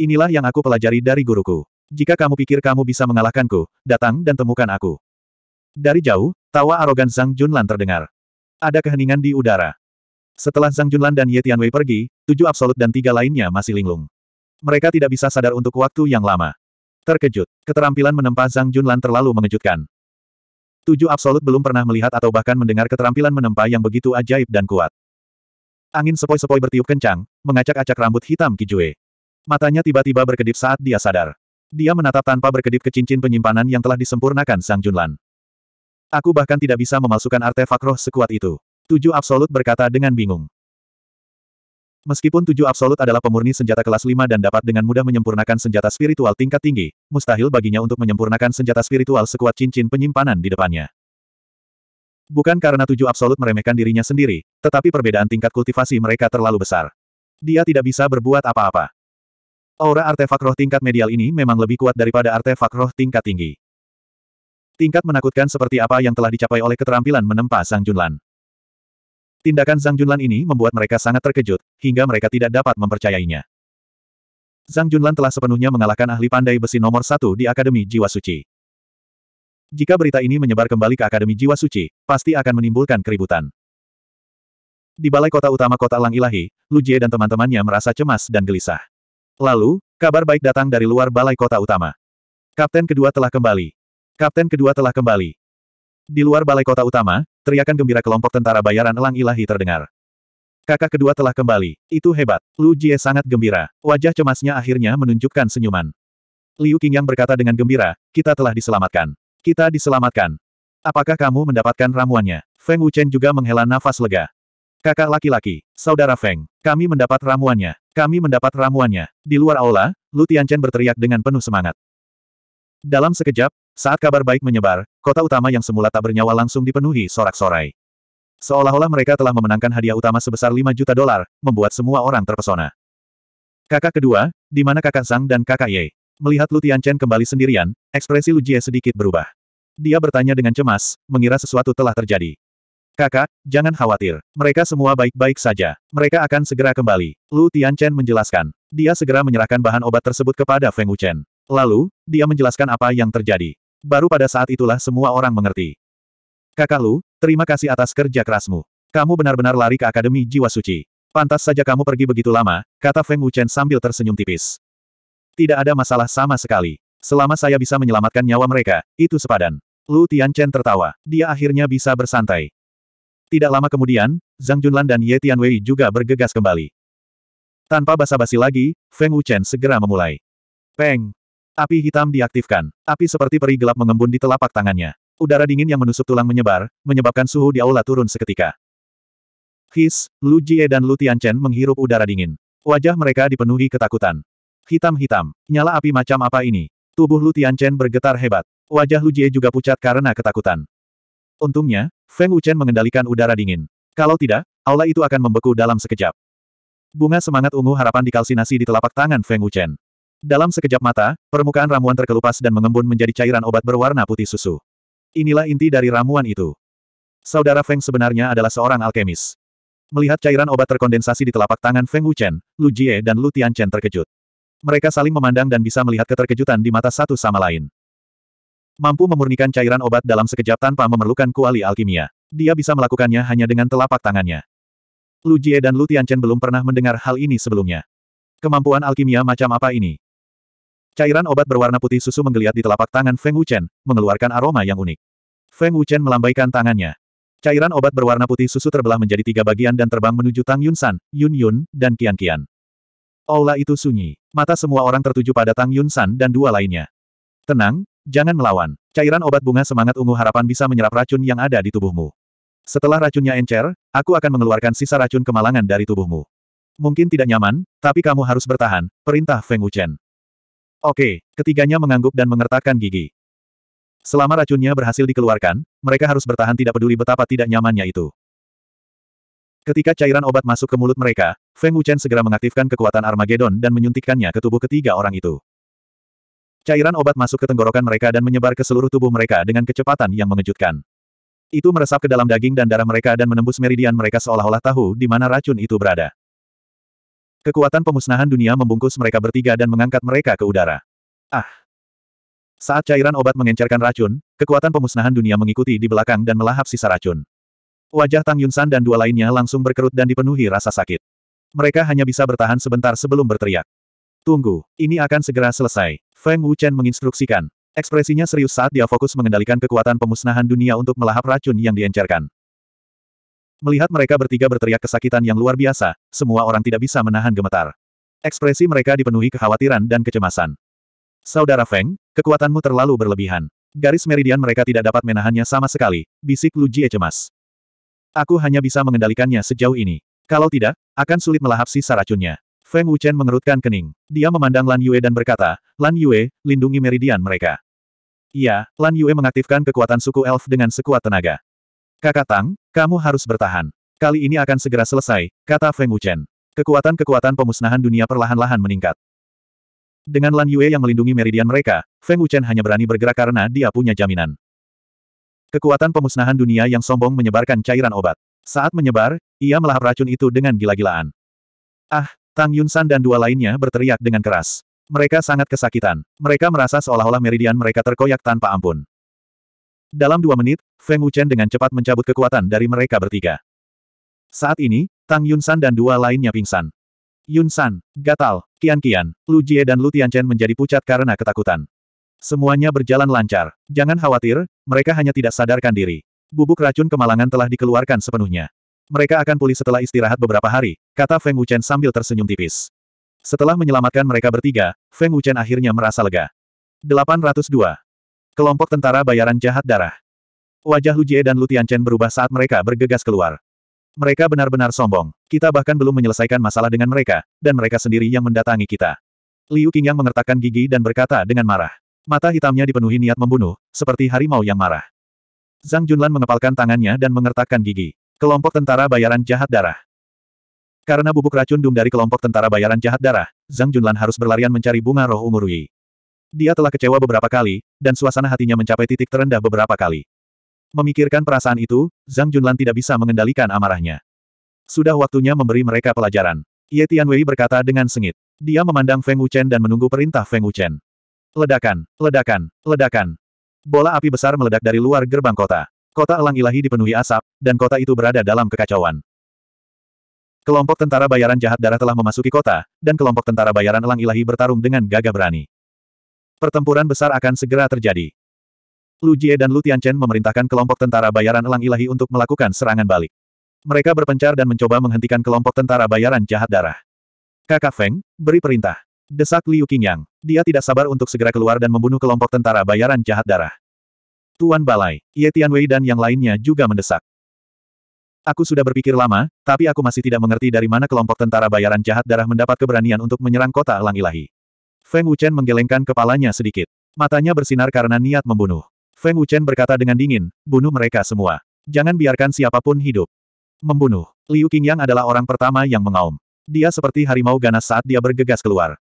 Inilah yang aku pelajari dari guruku. Jika kamu pikir kamu bisa mengalahkanku, datang dan temukan aku. Dari jauh, tawa arogan Zhang Junlan terdengar. Ada keheningan di udara. Setelah Zhang Junlan dan Ye Tianwei pergi, tujuh absolut dan tiga lainnya masih linglung. Mereka tidak bisa sadar untuk waktu yang lama. Terkejut, keterampilan menempa Zhang Junlan terlalu mengejutkan. Tujuh absolut belum pernah melihat atau bahkan mendengar keterampilan menempa yang begitu ajaib dan kuat. Angin sepoi-sepoi bertiup kencang, mengacak-acak rambut hitam Kijue. Matanya tiba-tiba berkedip saat dia sadar. Dia menatap tanpa berkedip ke cincin penyimpanan yang telah disempurnakan Sang Junlan. Aku bahkan tidak bisa memalsukan artefak roh sekuat itu. Tujuh Absolut berkata dengan bingung. Meskipun tujuh absolut adalah pemurni senjata kelas 5 dan dapat dengan mudah menyempurnakan senjata spiritual tingkat tinggi, mustahil baginya untuk menyempurnakan senjata spiritual sekuat cincin penyimpanan di depannya. Bukan karena tujuh absolut meremehkan dirinya sendiri, tetapi perbedaan tingkat kultivasi mereka terlalu besar. Dia tidak bisa berbuat apa-apa. Aura artefak roh tingkat medial ini memang lebih kuat daripada artefak roh tingkat tinggi. Tingkat menakutkan seperti apa yang telah dicapai oleh keterampilan menempa Sang Junlan. Tindakan Sang Junlan ini membuat mereka sangat terkejut, hingga mereka tidak dapat mempercayainya. Sang Junlan telah sepenuhnya mengalahkan ahli pandai besi nomor satu di Akademi Jiwa Suci. Jika berita ini menyebar kembali ke Akademi Jiwa Suci, pasti akan menimbulkan keributan. Di balai kota utama kota Lang Ilahi, Lu Jie dan teman-temannya merasa cemas dan gelisah. Lalu, kabar baik datang dari luar balai kota utama. Kapten kedua telah kembali. Kapten kedua telah kembali. Di luar balai kota utama, teriakan gembira kelompok tentara bayaran elang ilahi terdengar. Kakak kedua telah kembali. Itu hebat. Lu Jie sangat gembira. Wajah cemasnya akhirnya menunjukkan senyuman. Liu Qingyang berkata dengan gembira, kita telah diselamatkan. Kita diselamatkan. Apakah kamu mendapatkan ramuannya? Feng Wuchen juga menghela nafas lega. Kakak laki-laki, saudara Feng, kami mendapat ramuannya, kami mendapat ramuannya. Di luar aula, Lu Tianchen berteriak dengan penuh semangat. Dalam sekejap, saat kabar baik menyebar, kota utama yang semula tak bernyawa langsung dipenuhi sorak-sorai. Seolah-olah mereka telah memenangkan hadiah utama sebesar 5 juta dolar, membuat semua orang terpesona. Kakak kedua, di mana kakak Zhang dan kakak Ye? Melihat Lu Tianchen kembali sendirian, ekspresi Lu Jie sedikit berubah. Dia bertanya dengan cemas, mengira sesuatu telah terjadi. Kakak, jangan khawatir. Mereka semua baik-baik saja. Mereka akan segera kembali. Lu Tianchen menjelaskan. Dia segera menyerahkan bahan obat tersebut kepada Feng Wuchen. Lalu, dia menjelaskan apa yang terjadi. Baru pada saat itulah semua orang mengerti. Kakak Lu, terima kasih atas kerja kerasmu. Kamu benar-benar lari ke Akademi Jiwa Suci. Pantas saja kamu pergi begitu lama, kata Feng Wuchen sambil tersenyum tipis. Tidak ada masalah sama sekali. Selama saya bisa menyelamatkan nyawa mereka, itu sepadan. Lu Tianchen tertawa. Dia akhirnya bisa bersantai. Tidak lama kemudian, Zhang Junlan dan Ye Tianwei juga bergegas kembali. Tanpa basa-basi lagi, Feng Wuchen segera memulai. Peng! Api hitam diaktifkan. Api seperti peri gelap mengembun di telapak tangannya. Udara dingin yang menusuk tulang menyebar, menyebabkan suhu di aula turun seketika. His, Lu Jie dan Lu Tianchen menghirup udara dingin. Wajah mereka dipenuhi ketakutan. Hitam-hitam, nyala api macam apa ini? Tubuh Lu Tianchen bergetar hebat. Wajah Lu Jie juga pucat karena ketakutan. Untungnya, Feng Wuchen mengendalikan udara dingin. Kalau tidak, aula itu akan membeku dalam sekejap. Bunga semangat ungu harapan dikalsinasi di telapak tangan Feng Wuchen. Dalam sekejap mata, permukaan ramuan terkelupas dan mengembun menjadi cairan obat berwarna putih susu. Inilah inti dari ramuan itu. Saudara Feng sebenarnya adalah seorang alkemis. Melihat cairan obat terkondensasi di telapak tangan Feng Wuchen, Lu Jie dan Lu Tianchen terkejut. Mereka saling memandang dan bisa melihat keterkejutan di mata satu sama lain mampu memurnikan cairan obat dalam sekejap tanpa memerlukan kuali alkimia. Dia bisa melakukannya hanya dengan telapak tangannya. Lu Jie dan Lu Tianchen belum pernah mendengar hal ini sebelumnya. Kemampuan alkimia macam apa ini? Cairan obat berwarna putih susu menggeliat di telapak tangan Feng Wuchen, mengeluarkan aroma yang unik. Feng Wuchen melambaikan tangannya. Cairan obat berwarna putih susu terbelah menjadi tiga bagian dan terbang menuju Tang Yun San, Yun Yun, dan Kian Kian. Aula itu sunyi. Mata semua orang tertuju pada Tang Yun San dan dua lainnya. Tenang, Jangan melawan. Cairan obat bunga semangat ungu harapan bisa menyerap racun yang ada di tubuhmu. Setelah racunnya encer, aku akan mengeluarkan sisa racun kemalangan dari tubuhmu. Mungkin tidak nyaman, tapi kamu harus bertahan, perintah Feng Wuchen. Oke, ketiganya mengangguk dan mengertakkan gigi. Selama racunnya berhasil dikeluarkan, mereka harus bertahan tidak peduli betapa tidak nyamannya itu. Ketika cairan obat masuk ke mulut mereka, Feng Wuchen segera mengaktifkan kekuatan Armageddon dan menyuntikkannya ke tubuh ketiga orang itu. Cairan obat masuk ke tenggorokan mereka dan menyebar ke seluruh tubuh mereka dengan kecepatan yang mengejutkan. Itu meresap ke dalam daging dan darah mereka dan menembus meridian mereka seolah-olah tahu di mana racun itu berada. Kekuatan pemusnahan dunia membungkus mereka bertiga dan mengangkat mereka ke udara. Ah! Saat cairan obat mengencerkan racun, kekuatan pemusnahan dunia mengikuti di belakang dan melahap sisa racun. Wajah Tang Yunsan dan dua lainnya langsung berkerut dan dipenuhi rasa sakit. Mereka hanya bisa bertahan sebentar sebelum berteriak. Tunggu, ini akan segera selesai. Feng Wuchen menginstruksikan. Ekspresinya serius saat dia fokus mengendalikan kekuatan pemusnahan dunia untuk melahap racun yang diencerkan. Melihat mereka bertiga berteriak kesakitan yang luar biasa, semua orang tidak bisa menahan gemetar. Ekspresi mereka dipenuhi kekhawatiran dan kecemasan. Saudara Feng, kekuatanmu terlalu berlebihan. Garis meridian mereka tidak dapat menahannya sama sekali, bisik Lu Jie cemas. Aku hanya bisa mengendalikannya sejauh ini. Kalau tidak, akan sulit melahap sisa racunnya. Feng Wuchen mengerutkan kening. Dia memandang Lan Yue dan berkata, Lan Yue, lindungi meridian mereka. Iya, Lan Yue mengaktifkan kekuatan suku elf dengan sekuat tenaga. Kakak Tang, kamu harus bertahan. Kali ini akan segera selesai, kata Feng Wuchen. Kekuatan-kekuatan pemusnahan dunia perlahan-lahan meningkat. Dengan Lan Yue yang melindungi meridian mereka, Feng Wuchen hanya berani bergerak karena dia punya jaminan. Kekuatan pemusnahan dunia yang sombong menyebarkan cairan obat. Saat menyebar, ia melahap racun itu dengan gila-gilaan. Ah, Tang Yunsan dan dua lainnya berteriak dengan keras. Mereka sangat kesakitan. Mereka merasa seolah-olah meridian mereka terkoyak tanpa ampun. Dalam dua menit, Feng Wuchen dengan cepat mencabut kekuatan dari mereka bertiga. Saat ini, Tang Yunsan dan dua lainnya pingsan. Yunsan, Gatal, Kian Kian, Lu Jie dan Lu Tianchen menjadi pucat karena ketakutan. Semuanya berjalan lancar. Jangan khawatir, mereka hanya tidak sadarkan diri. Bubuk racun kemalangan telah dikeluarkan sepenuhnya. Mereka akan pulih setelah istirahat beberapa hari, kata Feng Wuchen sambil tersenyum tipis. Setelah menyelamatkan mereka bertiga, Feng Wuchen akhirnya merasa lega. 802. Kelompok tentara bayaran jahat darah. Wajah Lu Jie dan Lu Tianchen berubah saat mereka bergegas keluar. Mereka benar-benar sombong. Kita bahkan belum menyelesaikan masalah dengan mereka, dan mereka sendiri yang mendatangi kita. Liu Qingyang mengertakkan gigi dan berkata dengan marah. Mata hitamnya dipenuhi niat membunuh, seperti harimau yang marah. Zhang Junlan mengepalkan tangannya dan mengertakkan gigi. Kelompok tentara bayaran jahat darah. Karena bubuk racun dum dari kelompok tentara bayaran jahat darah, Zhang Junlan harus berlarian mencari bunga roh ungu Rui. Dia telah kecewa beberapa kali, dan suasana hatinya mencapai titik terendah beberapa kali. Memikirkan perasaan itu, Zhang Junlan tidak bisa mengendalikan amarahnya. Sudah waktunya memberi mereka pelajaran. Ye Tianwei berkata dengan sengit. Dia memandang Feng Wuchen dan menunggu perintah Feng Wuchen. Ledakan, ledakan, ledakan. Bola api besar meledak dari luar gerbang kota. Kota elang ilahi dipenuhi asap, dan kota itu berada dalam kekacauan. Kelompok tentara bayaran jahat darah telah memasuki kota, dan kelompok tentara bayaran elang ilahi bertarung dengan gagah berani. Pertempuran besar akan segera terjadi. Lu Jie dan Lu Tianchen memerintahkan kelompok tentara bayaran elang ilahi untuk melakukan serangan balik. Mereka berpencar dan mencoba menghentikan kelompok tentara bayaran jahat darah. Kakak Feng, beri perintah. Desak Liu Qingyang. Dia tidak sabar untuk segera keluar dan membunuh kelompok tentara bayaran jahat darah. Tuan Balai, Ye Tianwei dan yang lainnya juga mendesak. Aku sudah berpikir lama, tapi aku masih tidak mengerti dari mana kelompok tentara bayaran jahat darah mendapat keberanian untuk menyerang kota elang ilahi. Feng Wuchen menggelengkan kepalanya sedikit. Matanya bersinar karena niat membunuh. Feng Wuchen berkata dengan dingin, bunuh mereka semua. Jangan biarkan siapapun hidup. Membunuh. Liu Qingyang adalah orang pertama yang mengaum. Dia seperti harimau ganas saat dia bergegas keluar.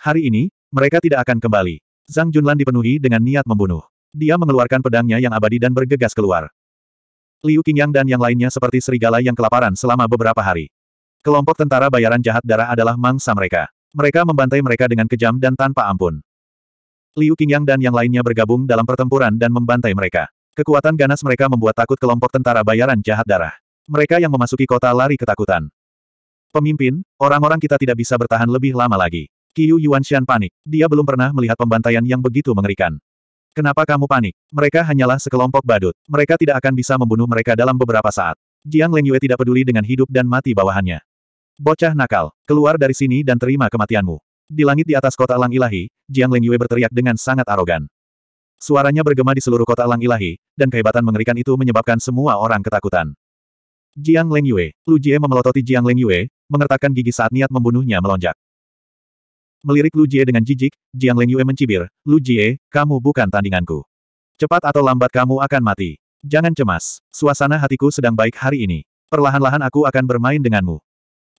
Hari ini, mereka tidak akan kembali. Zhang Junlan dipenuhi dengan niat membunuh. Dia mengeluarkan pedangnya yang abadi dan bergegas keluar. Liu Qingyang dan yang lainnya seperti serigala yang kelaparan selama beberapa hari. Kelompok tentara bayaran jahat darah adalah mangsa mereka. Mereka membantai mereka dengan kejam dan tanpa ampun. Liu Qingyang dan yang lainnya bergabung dalam pertempuran dan membantai mereka. Kekuatan ganas mereka membuat takut kelompok tentara bayaran jahat darah. Mereka yang memasuki kota lari ketakutan. Pemimpin, orang-orang kita tidak bisa bertahan lebih lama lagi. Qiu Yuanshan panik. Dia belum pernah melihat pembantaian yang begitu mengerikan. Kenapa kamu panik? Mereka hanyalah sekelompok badut. Mereka tidak akan bisa membunuh mereka dalam beberapa saat. Jiang Lengyue tidak peduli dengan hidup dan mati bawahannya. Bocah nakal, keluar dari sini dan terima kematianmu. Di langit di atas kota Elang Ilahi, Jiang Lengyue berteriak dengan sangat arogan. Suaranya bergema di seluruh kota Elang Ilahi, dan kehebatan mengerikan itu menyebabkan semua orang ketakutan. Jiang Lengyue, Lu Jie memelototi Jiang Lengyue, mengertakkan gigi saat niat membunuhnya melonjak. Melirik Lu Jie dengan jijik, Jiang Lengyue mencibir, Lu Jie, kamu bukan tandinganku. Cepat atau lambat kamu akan mati. Jangan cemas, suasana hatiku sedang baik hari ini. Perlahan-lahan aku akan bermain denganmu.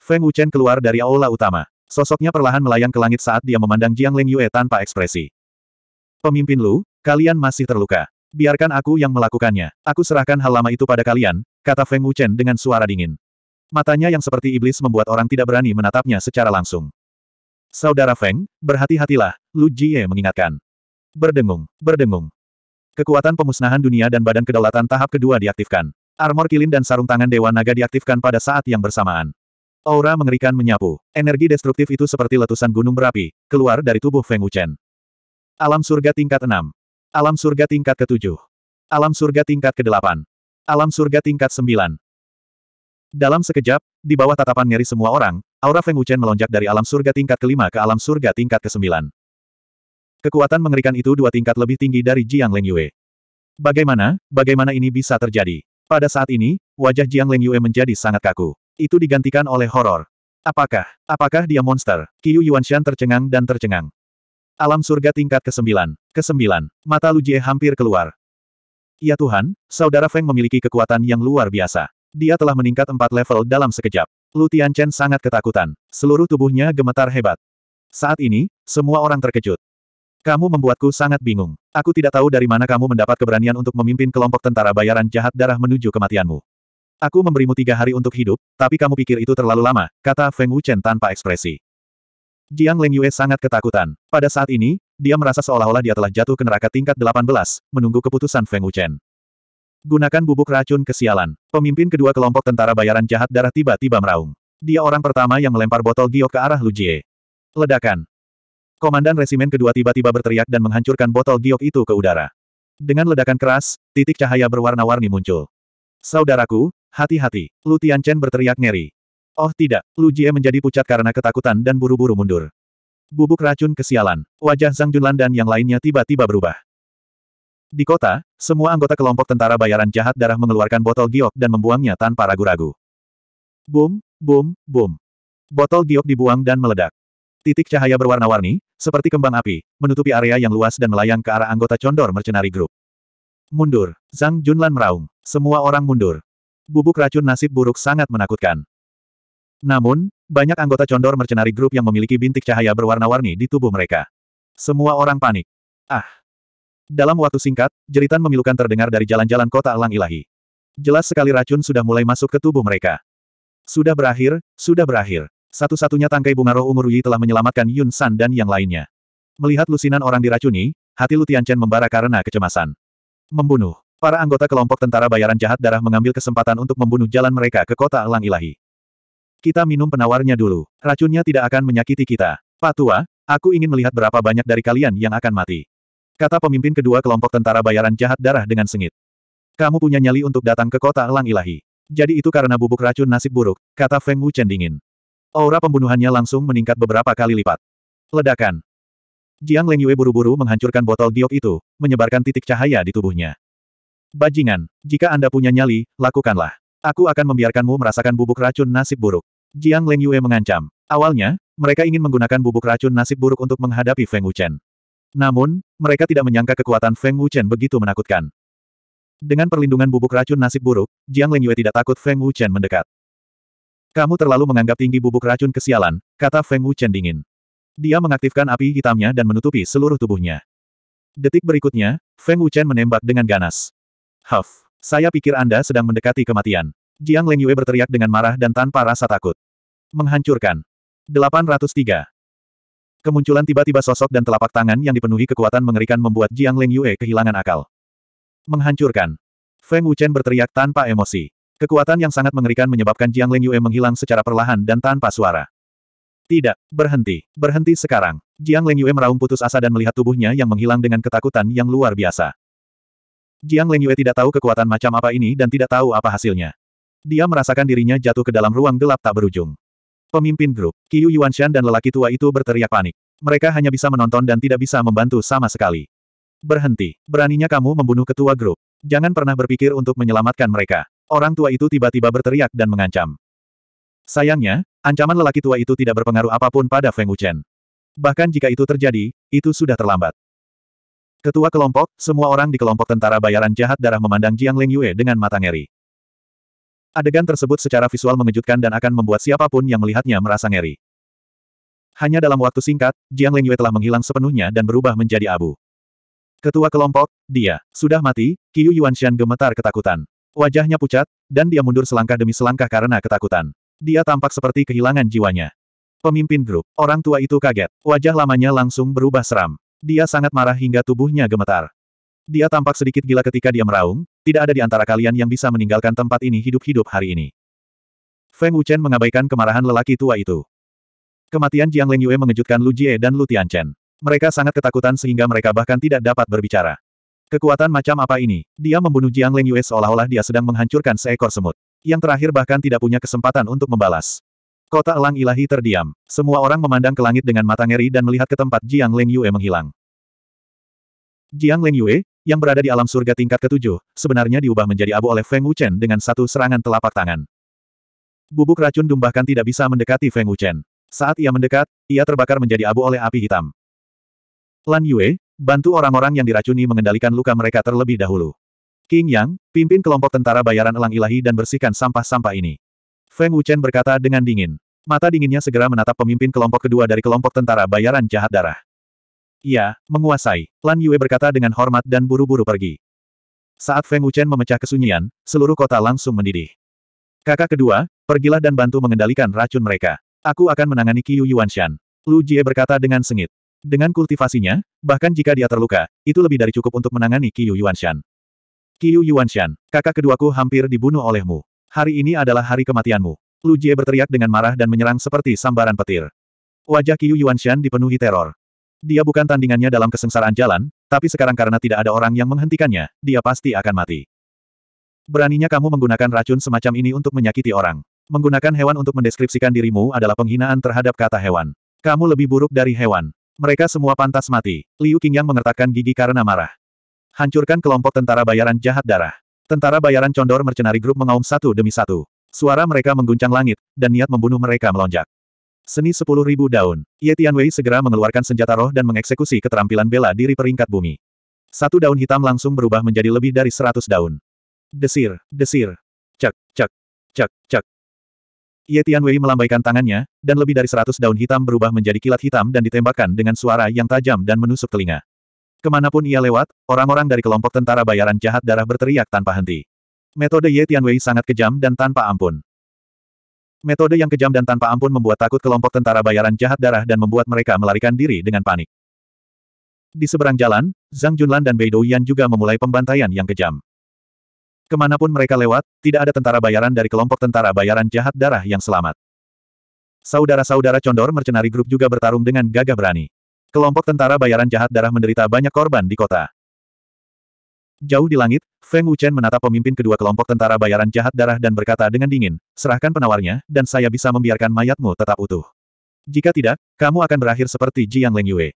Feng Wuchen keluar dari aula utama. Sosoknya perlahan melayang ke langit saat dia memandang Jiang Yue tanpa ekspresi. Pemimpin Lu, kalian masih terluka. Biarkan aku yang melakukannya. Aku serahkan hal lama itu pada kalian, kata Feng Wuchen dengan suara dingin. Matanya yang seperti iblis membuat orang tidak berani menatapnya secara langsung. Saudara Feng, berhati-hatilah, Lu Jie mengingatkan. Berdengung, berdengung. Kekuatan pemusnahan dunia dan badan kedaulatan tahap kedua diaktifkan. Armor kilin dan sarung tangan Dewa Naga diaktifkan pada saat yang bersamaan. Aura mengerikan menyapu. Energi destruktif itu seperti letusan gunung berapi, keluar dari tubuh Feng Wuchen. Alam surga tingkat 6. Alam surga tingkat ke-7. Alam surga tingkat ke-8. Alam surga tingkat 9. Dalam sekejap, di bawah tatapan nyeri semua orang, Aura Feng Wuchen melonjak dari alam surga tingkat kelima ke alam surga tingkat kesembilan. Kekuatan mengerikan itu dua tingkat lebih tinggi dari Jiang Leng Yue. Bagaimana, bagaimana ini bisa terjadi? Pada saat ini, wajah Jiang Leng Yue menjadi sangat kaku. Itu digantikan oleh horor. Apakah, apakah dia monster? Qiu Yuanshan tercengang dan tercengang. Alam surga tingkat kesembilan, kesembilan. Mata Lu Jie hampir keluar. Ya Tuhan, saudara Feng memiliki kekuatan yang luar biasa. Dia telah meningkat empat level dalam sekejap. Lu Tianchen sangat ketakutan. Seluruh tubuhnya gemetar hebat. Saat ini, semua orang terkejut. Kamu membuatku sangat bingung. Aku tidak tahu dari mana kamu mendapat keberanian untuk memimpin kelompok tentara bayaran jahat darah menuju kematianmu. Aku memberimu tiga hari untuk hidup, tapi kamu pikir itu terlalu lama, kata Feng Wuchen tanpa ekspresi. Jiang Leng Yue sangat ketakutan. Pada saat ini, dia merasa seolah-olah dia telah jatuh ke neraka tingkat 18, menunggu keputusan Feng Wuchen. Gunakan bubuk racun kesialan. Pemimpin kedua kelompok tentara bayaran jahat darah tiba-tiba meraung. Dia orang pertama yang melempar botol giok ke arah Lujie. Ledakan. Komandan resimen kedua tiba-tiba berteriak dan menghancurkan botol giok itu ke udara. Dengan ledakan keras, titik cahaya berwarna-warni muncul. Saudaraku, hati-hati. Lu Tianchen berteriak ngeri. Oh tidak, Lu Jie menjadi pucat karena ketakutan dan buru-buru mundur. Bubuk racun kesialan. Wajah Zhang Junlan dan yang lainnya tiba-tiba berubah. Di kota, semua anggota kelompok tentara bayaran jahat darah mengeluarkan botol giok dan membuangnya tanpa ragu-ragu. Boom, boom, boom. Botol giok dibuang dan meledak. Titik cahaya berwarna-warni, seperti kembang api, menutupi area yang luas dan melayang ke arah anggota condor mercenari grup. Mundur, Zhang Junlan meraung. Semua orang mundur. Bubuk racun nasib buruk sangat menakutkan. Namun, banyak anggota condor mercenari grup yang memiliki bintik cahaya berwarna-warni di tubuh mereka. Semua orang panik. Ah, dalam waktu singkat, jeritan memilukan terdengar dari jalan-jalan kota elang ilahi. Jelas sekali racun sudah mulai masuk ke tubuh mereka. Sudah berakhir, sudah berakhir. Satu-satunya tangkai bunga roh umur Yi telah menyelamatkan Yun San dan yang lainnya. Melihat lusinan orang diracuni, hati Lutian Chen membara karena kecemasan. Membunuh. Para anggota kelompok tentara bayaran jahat darah mengambil kesempatan untuk membunuh jalan mereka ke kota elang ilahi. Kita minum penawarnya dulu. Racunnya tidak akan menyakiti kita. Patua, aku ingin melihat berapa banyak dari kalian yang akan mati. Kata pemimpin kedua kelompok tentara bayaran jahat darah dengan sengit. Kamu punya nyali untuk datang ke kota elang ilahi. Jadi itu karena bubuk racun nasib buruk, kata Feng Wuchen dingin. Aura pembunuhannya langsung meningkat beberapa kali lipat. Ledakan. Jiang Lengyue buru-buru menghancurkan botol giok itu, menyebarkan titik cahaya di tubuhnya. Bajingan, jika Anda punya nyali, lakukanlah. Aku akan membiarkanmu merasakan bubuk racun nasib buruk. Jiang Lengyue mengancam. Awalnya, mereka ingin menggunakan bubuk racun nasib buruk untuk menghadapi Feng Wuchen. Namun, mereka tidak menyangka kekuatan Feng Wuchen begitu menakutkan. Dengan perlindungan bubuk racun nasib buruk, Jiang Yue tidak takut Feng Wuchen mendekat. Kamu terlalu menganggap tinggi bubuk racun kesialan, kata Feng Wuchen dingin. Dia mengaktifkan api hitamnya dan menutupi seluruh tubuhnya. Detik berikutnya, Feng Wuchen menembak dengan ganas. Huff, saya pikir Anda sedang mendekati kematian. Jiang Yue berteriak dengan marah dan tanpa rasa takut. Menghancurkan. 803. Kemunculan tiba-tiba sosok dan telapak tangan yang dipenuhi kekuatan mengerikan membuat Jiang Leng Yue kehilangan akal. Menghancurkan. Feng Wuchen berteriak tanpa emosi. Kekuatan yang sangat mengerikan menyebabkan Jiang Leng Yue menghilang secara perlahan dan tanpa suara. Tidak, berhenti, berhenti sekarang. Jiang Leng Yue meraung putus asa dan melihat tubuhnya yang menghilang dengan ketakutan yang luar biasa. Jiang Leng Yue tidak tahu kekuatan macam apa ini dan tidak tahu apa hasilnya. Dia merasakan dirinya jatuh ke dalam ruang gelap tak berujung. Pemimpin grup, Qiu Yuanshan dan lelaki tua itu berteriak panik. Mereka hanya bisa menonton dan tidak bisa membantu sama sekali. Berhenti, beraninya kamu membunuh ketua grup. Jangan pernah berpikir untuk menyelamatkan mereka. Orang tua itu tiba-tiba berteriak dan mengancam. Sayangnya, ancaman lelaki tua itu tidak berpengaruh apapun pada Feng Wuchen. Bahkan jika itu terjadi, itu sudah terlambat. Ketua kelompok, semua orang di kelompok tentara bayaran jahat darah memandang Jiang Lingyue dengan mata ngeri. Adegan tersebut secara visual mengejutkan dan akan membuat siapapun yang melihatnya merasa ngeri. Hanya dalam waktu singkat, Jiang Lengyue telah menghilang sepenuhnya dan berubah menjadi abu. Ketua kelompok, dia, sudah mati, Qiu Yuanshan gemetar ketakutan. Wajahnya pucat, dan dia mundur selangkah demi selangkah karena ketakutan. Dia tampak seperti kehilangan jiwanya. Pemimpin grup, orang tua itu kaget. Wajah lamanya langsung berubah seram. Dia sangat marah hingga tubuhnya gemetar. Dia tampak sedikit gila ketika dia meraung, tidak ada di antara kalian yang bisa meninggalkan tempat ini hidup-hidup hari ini. Feng Wuchen mengabaikan kemarahan lelaki tua itu. Kematian Jiang Leng mengejutkan Lu Jie dan Lu Tianchen. Mereka sangat ketakutan sehingga mereka bahkan tidak dapat berbicara. Kekuatan macam apa ini? Dia membunuh Jiang Leng seolah-olah dia sedang menghancurkan seekor semut. Yang terakhir bahkan tidak punya kesempatan untuk membalas. Kota elang ilahi terdiam. Semua orang memandang ke langit dengan mata ngeri dan melihat ke tempat Jiang Leng menghilang. Jiang Leng yang berada di alam surga tingkat ketujuh, sebenarnya diubah menjadi abu oleh Feng Wuchen dengan satu serangan telapak tangan. Bubuk racun dum bahkan tidak bisa mendekati Feng Wuchen. Saat ia mendekat, ia terbakar menjadi abu oleh api hitam. Lan Yue, bantu orang-orang yang diracuni mengendalikan luka mereka terlebih dahulu. King Yang, pimpin kelompok tentara bayaran elang ilahi dan bersihkan sampah-sampah ini. Feng Wuchen berkata dengan dingin. Mata dinginnya segera menatap pemimpin kelompok kedua dari kelompok tentara bayaran jahat darah. Iya, menguasai, Lan Yue berkata dengan hormat dan buru-buru pergi. Saat Feng Wuchen memecah kesunyian, seluruh kota langsung mendidih. Kakak kedua, pergilah dan bantu mengendalikan racun mereka. Aku akan menangani Qiu Yuanshan. Lu Jie berkata dengan sengit. Dengan kultivasinya, bahkan jika dia terluka, itu lebih dari cukup untuk menangani Qiu Yuanshan. Qiu Yuanshan, kakak keduaku hampir dibunuh olehmu. Hari ini adalah hari kematianmu. Lu Jie berteriak dengan marah dan menyerang seperti sambaran petir. Wajah Qiu Yuanshan dipenuhi teror. Dia bukan tandingannya dalam kesengsaraan jalan, tapi sekarang karena tidak ada orang yang menghentikannya, dia pasti akan mati. Beraninya kamu menggunakan racun semacam ini untuk menyakiti orang. Menggunakan hewan untuk mendeskripsikan dirimu adalah penghinaan terhadap kata hewan. Kamu lebih buruk dari hewan. Mereka semua pantas mati. Liu Qingyang mengertakkan gigi karena marah. Hancurkan kelompok tentara bayaran jahat darah. Tentara bayaran condor mercenari grup mengaum satu demi satu. Suara mereka mengguncang langit, dan niat membunuh mereka melonjak. Seni 10.000 daun. Ye Tianwei segera mengeluarkan senjata roh dan mengeksekusi keterampilan bela diri peringkat bumi. Satu daun hitam langsung berubah menjadi lebih dari seratus daun. Desir, desir. Cak, cak, cak, cak. Ye Tianwei melambaikan tangannya, dan lebih dari seratus daun hitam berubah menjadi kilat hitam dan ditembakkan dengan suara yang tajam dan menusuk telinga. Kemanapun ia lewat, orang-orang dari kelompok tentara bayaran jahat darah berteriak tanpa henti. Metode Ye Tianwei sangat kejam dan tanpa ampun. Metode yang kejam dan tanpa ampun membuat takut kelompok tentara bayaran jahat darah dan membuat mereka melarikan diri dengan panik. Di seberang jalan, Zhang Junlan dan Bei Douyan juga memulai pembantaian yang kejam. Kemanapun mereka lewat, tidak ada tentara bayaran dari kelompok tentara bayaran jahat darah yang selamat. Saudara-saudara condor mercenari grup juga bertarung dengan gagah berani. Kelompok tentara bayaran jahat darah menderita banyak korban di kota. Jauh di langit, Feng Wuchen menatap pemimpin kedua kelompok tentara bayaran jahat darah dan berkata dengan dingin, serahkan penawarnya, dan saya bisa membiarkan mayatmu tetap utuh. Jika tidak, kamu akan berakhir seperti Jiang Leng Yue.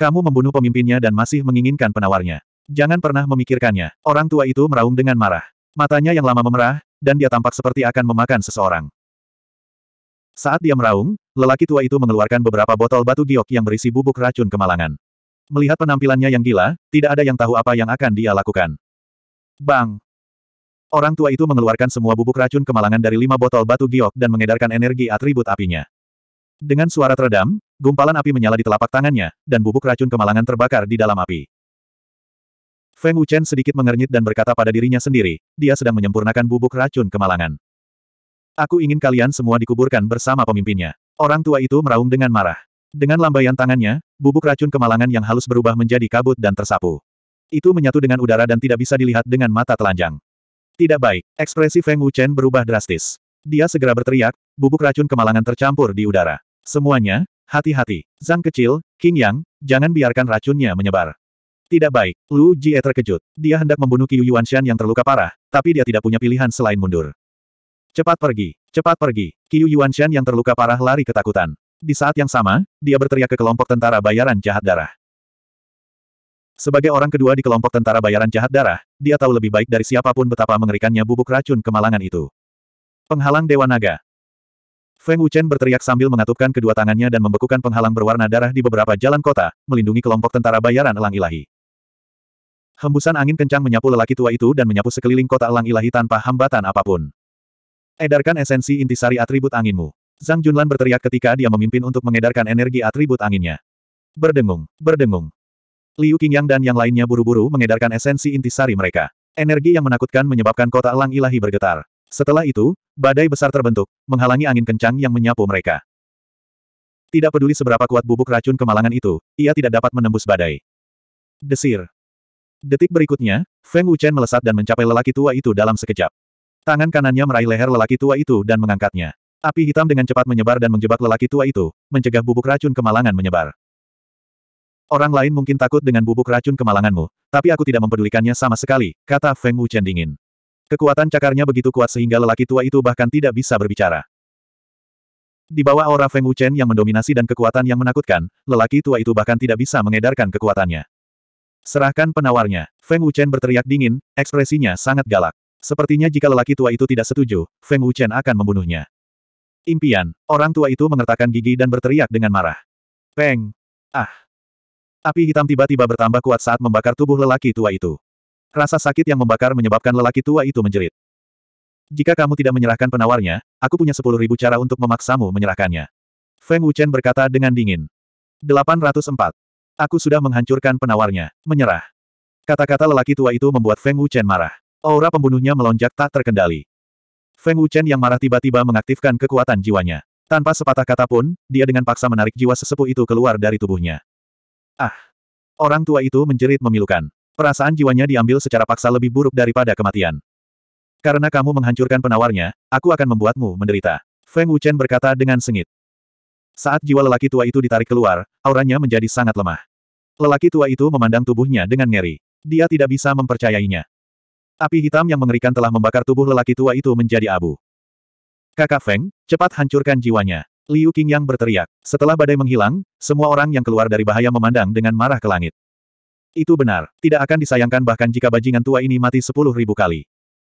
Kamu membunuh pemimpinnya dan masih menginginkan penawarnya. Jangan pernah memikirkannya. Orang tua itu meraung dengan marah. Matanya yang lama memerah, dan dia tampak seperti akan memakan seseorang. Saat dia meraung, lelaki tua itu mengeluarkan beberapa botol batu giok yang berisi bubuk racun kemalangan. Melihat penampilannya yang gila, tidak ada yang tahu apa yang akan dia lakukan. Bang! Orang tua itu mengeluarkan semua bubuk racun kemalangan dari lima botol batu giok dan mengedarkan energi atribut apinya. Dengan suara teredam, gumpalan api menyala di telapak tangannya, dan bubuk racun kemalangan terbakar di dalam api. Feng Wuchen sedikit mengernyit dan berkata pada dirinya sendiri, dia sedang menyempurnakan bubuk racun kemalangan. Aku ingin kalian semua dikuburkan bersama pemimpinnya. Orang tua itu meraung dengan marah. Dengan lambaian tangannya, bubuk racun kemalangan yang halus berubah menjadi kabut dan tersapu. Itu menyatu dengan udara dan tidak bisa dilihat dengan mata telanjang. Tidak baik, ekspresi Feng Wuchen berubah drastis. Dia segera berteriak, bubuk racun kemalangan tercampur di udara. Semuanya, hati-hati. Zhang kecil, King Yang, jangan biarkan racunnya menyebar. Tidak baik, Lu Jie terkejut. Dia hendak membunuh Qiu Yuanshan yang terluka parah, tapi dia tidak punya pilihan selain mundur. Cepat pergi, cepat pergi. Qiu Yuanshan yang terluka parah lari ketakutan. Di saat yang sama, dia berteriak ke kelompok tentara bayaran jahat darah. Sebagai orang kedua di kelompok tentara bayaran jahat darah, dia tahu lebih baik dari siapapun betapa mengerikannya bubuk racun kemalangan itu. Penghalang Dewa Naga, Feng Wuchen berteriak sambil mengatupkan kedua tangannya dan membekukan penghalang berwarna darah di beberapa jalan kota, melindungi kelompok tentara bayaran elang ilahi. Hembusan angin kencang menyapu lelaki tua itu dan menyapu sekeliling kota elang ilahi tanpa hambatan apapun. Edarkan esensi intisari atribut anginmu. Zhang Junlan berteriak ketika dia memimpin untuk mengedarkan energi atribut anginnya. Berdengung, berdengung. Liu Qingyang dan yang lainnya buru-buru mengedarkan esensi intisari mereka. Energi yang menakutkan menyebabkan kota elang ilahi bergetar. Setelah itu, badai besar terbentuk, menghalangi angin kencang yang menyapu mereka. Tidak peduli seberapa kuat bubuk racun kemalangan itu, ia tidak dapat menembus badai. Desir. Detik berikutnya, Feng Wuchen melesat dan mencapai lelaki tua itu dalam sekejap. Tangan kanannya meraih leher lelaki tua itu dan mengangkatnya. Api hitam dengan cepat menyebar dan menjebak lelaki tua itu, mencegah bubuk racun kemalangan menyebar. Orang lain mungkin takut dengan bubuk racun kemalanganmu, tapi aku tidak mempedulikannya sama sekali, kata Feng Wuchen dingin. Kekuatan cakarnya begitu kuat sehingga lelaki tua itu bahkan tidak bisa berbicara. Di bawah aura Feng Wuchen yang mendominasi dan kekuatan yang menakutkan, lelaki tua itu bahkan tidak bisa mengedarkan kekuatannya. Serahkan penawarnya, Feng Wuchen berteriak dingin, ekspresinya sangat galak. Sepertinya jika lelaki tua itu tidak setuju, Feng Wuchen akan membunuhnya. Impian. Orang tua itu mengertakkan gigi dan berteriak dengan marah. Peng. Ah. Api hitam tiba-tiba bertambah kuat saat membakar tubuh lelaki tua itu. Rasa sakit yang membakar menyebabkan lelaki tua itu menjerit. Jika kamu tidak menyerahkan penawarnya, aku punya sepuluh ribu cara untuk memaksamu menyerahkannya. Feng Wuchen berkata dengan dingin. 804. Aku sudah menghancurkan penawarnya. Menyerah. Kata-kata lelaki tua itu membuat Feng Wuchen marah. Aura pembunuhnya melonjak tak terkendali. Feng Wuchen yang marah tiba-tiba mengaktifkan kekuatan jiwanya. Tanpa sepatah kata pun, dia dengan paksa menarik jiwa sesepuh itu keluar dari tubuhnya. Ah! Orang tua itu menjerit memilukan. Perasaan jiwanya diambil secara paksa lebih buruk daripada kematian. Karena kamu menghancurkan penawarnya, aku akan membuatmu menderita. Feng Wuchen berkata dengan sengit. Saat jiwa lelaki tua itu ditarik keluar, auranya menjadi sangat lemah. Lelaki tua itu memandang tubuhnya dengan ngeri. Dia tidak bisa mempercayainya. Api hitam yang mengerikan telah membakar tubuh lelaki tua itu menjadi abu. Kakak Feng, cepat hancurkan jiwanya. Liu Qingyang berteriak. Setelah badai menghilang, semua orang yang keluar dari bahaya memandang dengan marah ke langit. Itu benar, tidak akan disayangkan bahkan jika bajingan tua ini mati sepuluh ribu kali.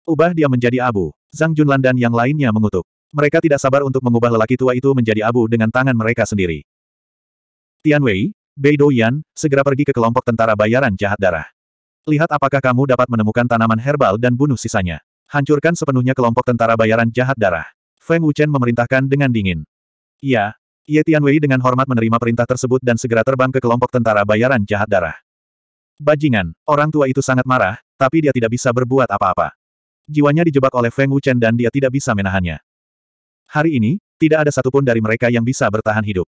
Ubah dia menjadi abu. Zhang Junlan dan yang lainnya mengutuk. Mereka tidak sabar untuk mengubah lelaki tua itu menjadi abu dengan tangan mereka sendiri. Tian Wei, Bei Douyan, segera pergi ke kelompok tentara bayaran jahat darah. Lihat apakah kamu dapat menemukan tanaman herbal dan bunuh sisanya. Hancurkan sepenuhnya kelompok tentara bayaran jahat darah. Feng Wuchen memerintahkan dengan dingin. Iya, Ye Tianwei dengan hormat menerima perintah tersebut dan segera terbang ke kelompok tentara bayaran jahat darah. Bajingan, orang tua itu sangat marah, tapi dia tidak bisa berbuat apa-apa. Jiwanya dijebak oleh Feng Wuchen dan dia tidak bisa menahannya. Hari ini, tidak ada satupun dari mereka yang bisa bertahan hidup.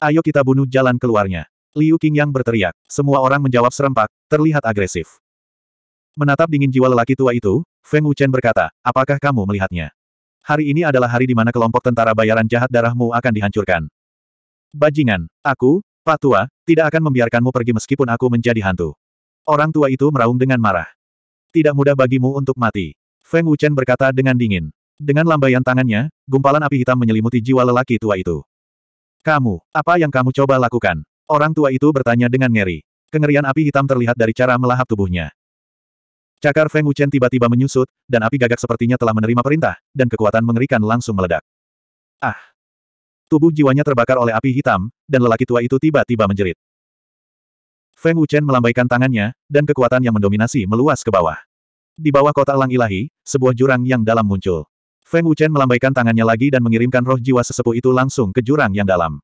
Ayo kita bunuh jalan keluarnya. Liu yang berteriak. Semua orang menjawab serempak, terlihat agresif. Menatap dingin jiwa lelaki tua itu, Feng Wuchen berkata, apakah kamu melihatnya? Hari ini adalah hari di mana kelompok tentara bayaran jahat darahmu akan dihancurkan. Bajingan, aku, Pak Tua, tidak akan membiarkanmu pergi meskipun aku menjadi hantu. Orang tua itu meraung dengan marah. Tidak mudah bagimu untuk mati. Feng Wuchen berkata dengan dingin. Dengan lambaian tangannya, gumpalan api hitam menyelimuti jiwa lelaki tua itu. Kamu, apa yang kamu coba lakukan? Orang tua itu bertanya dengan ngeri. Kengerian api hitam terlihat dari cara melahap tubuhnya. Cakar Feng Wuchen tiba-tiba menyusut, dan api gagak sepertinya telah menerima perintah, dan kekuatan mengerikan langsung meledak. Ah! Tubuh jiwanya terbakar oleh api hitam, dan lelaki tua itu tiba-tiba menjerit. Feng Wuchen melambaikan tangannya, dan kekuatan yang mendominasi meluas ke bawah. Di bawah kota lang ilahi, sebuah jurang yang dalam muncul. Feng Wuchen melambaikan tangannya lagi dan mengirimkan roh jiwa sesepuh itu langsung ke jurang yang dalam.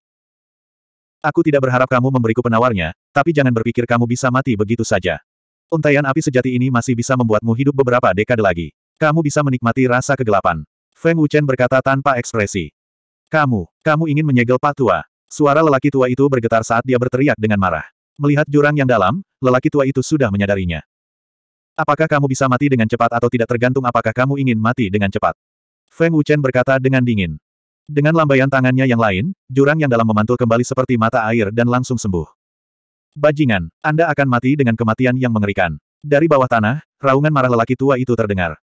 Aku tidak berharap kamu memberiku penawarnya, tapi jangan berpikir kamu bisa mati begitu saja. Untaian api sejati ini masih bisa membuatmu hidup beberapa dekade lagi. Kamu bisa menikmati rasa kegelapan. Feng Wuchen berkata tanpa ekspresi. Kamu, kamu ingin menyegel Pak Tua. Suara lelaki tua itu bergetar saat dia berteriak dengan marah. Melihat jurang yang dalam, lelaki tua itu sudah menyadarinya. Apakah kamu bisa mati dengan cepat atau tidak tergantung apakah kamu ingin mati dengan cepat? Feng Wuchen berkata dengan dingin. Dengan lambaian tangannya yang lain, jurang yang dalam memantul kembali seperti mata air dan langsung sembuh. Bajingan, Anda akan mati dengan kematian yang mengerikan. Dari bawah tanah, raungan marah lelaki tua itu terdengar.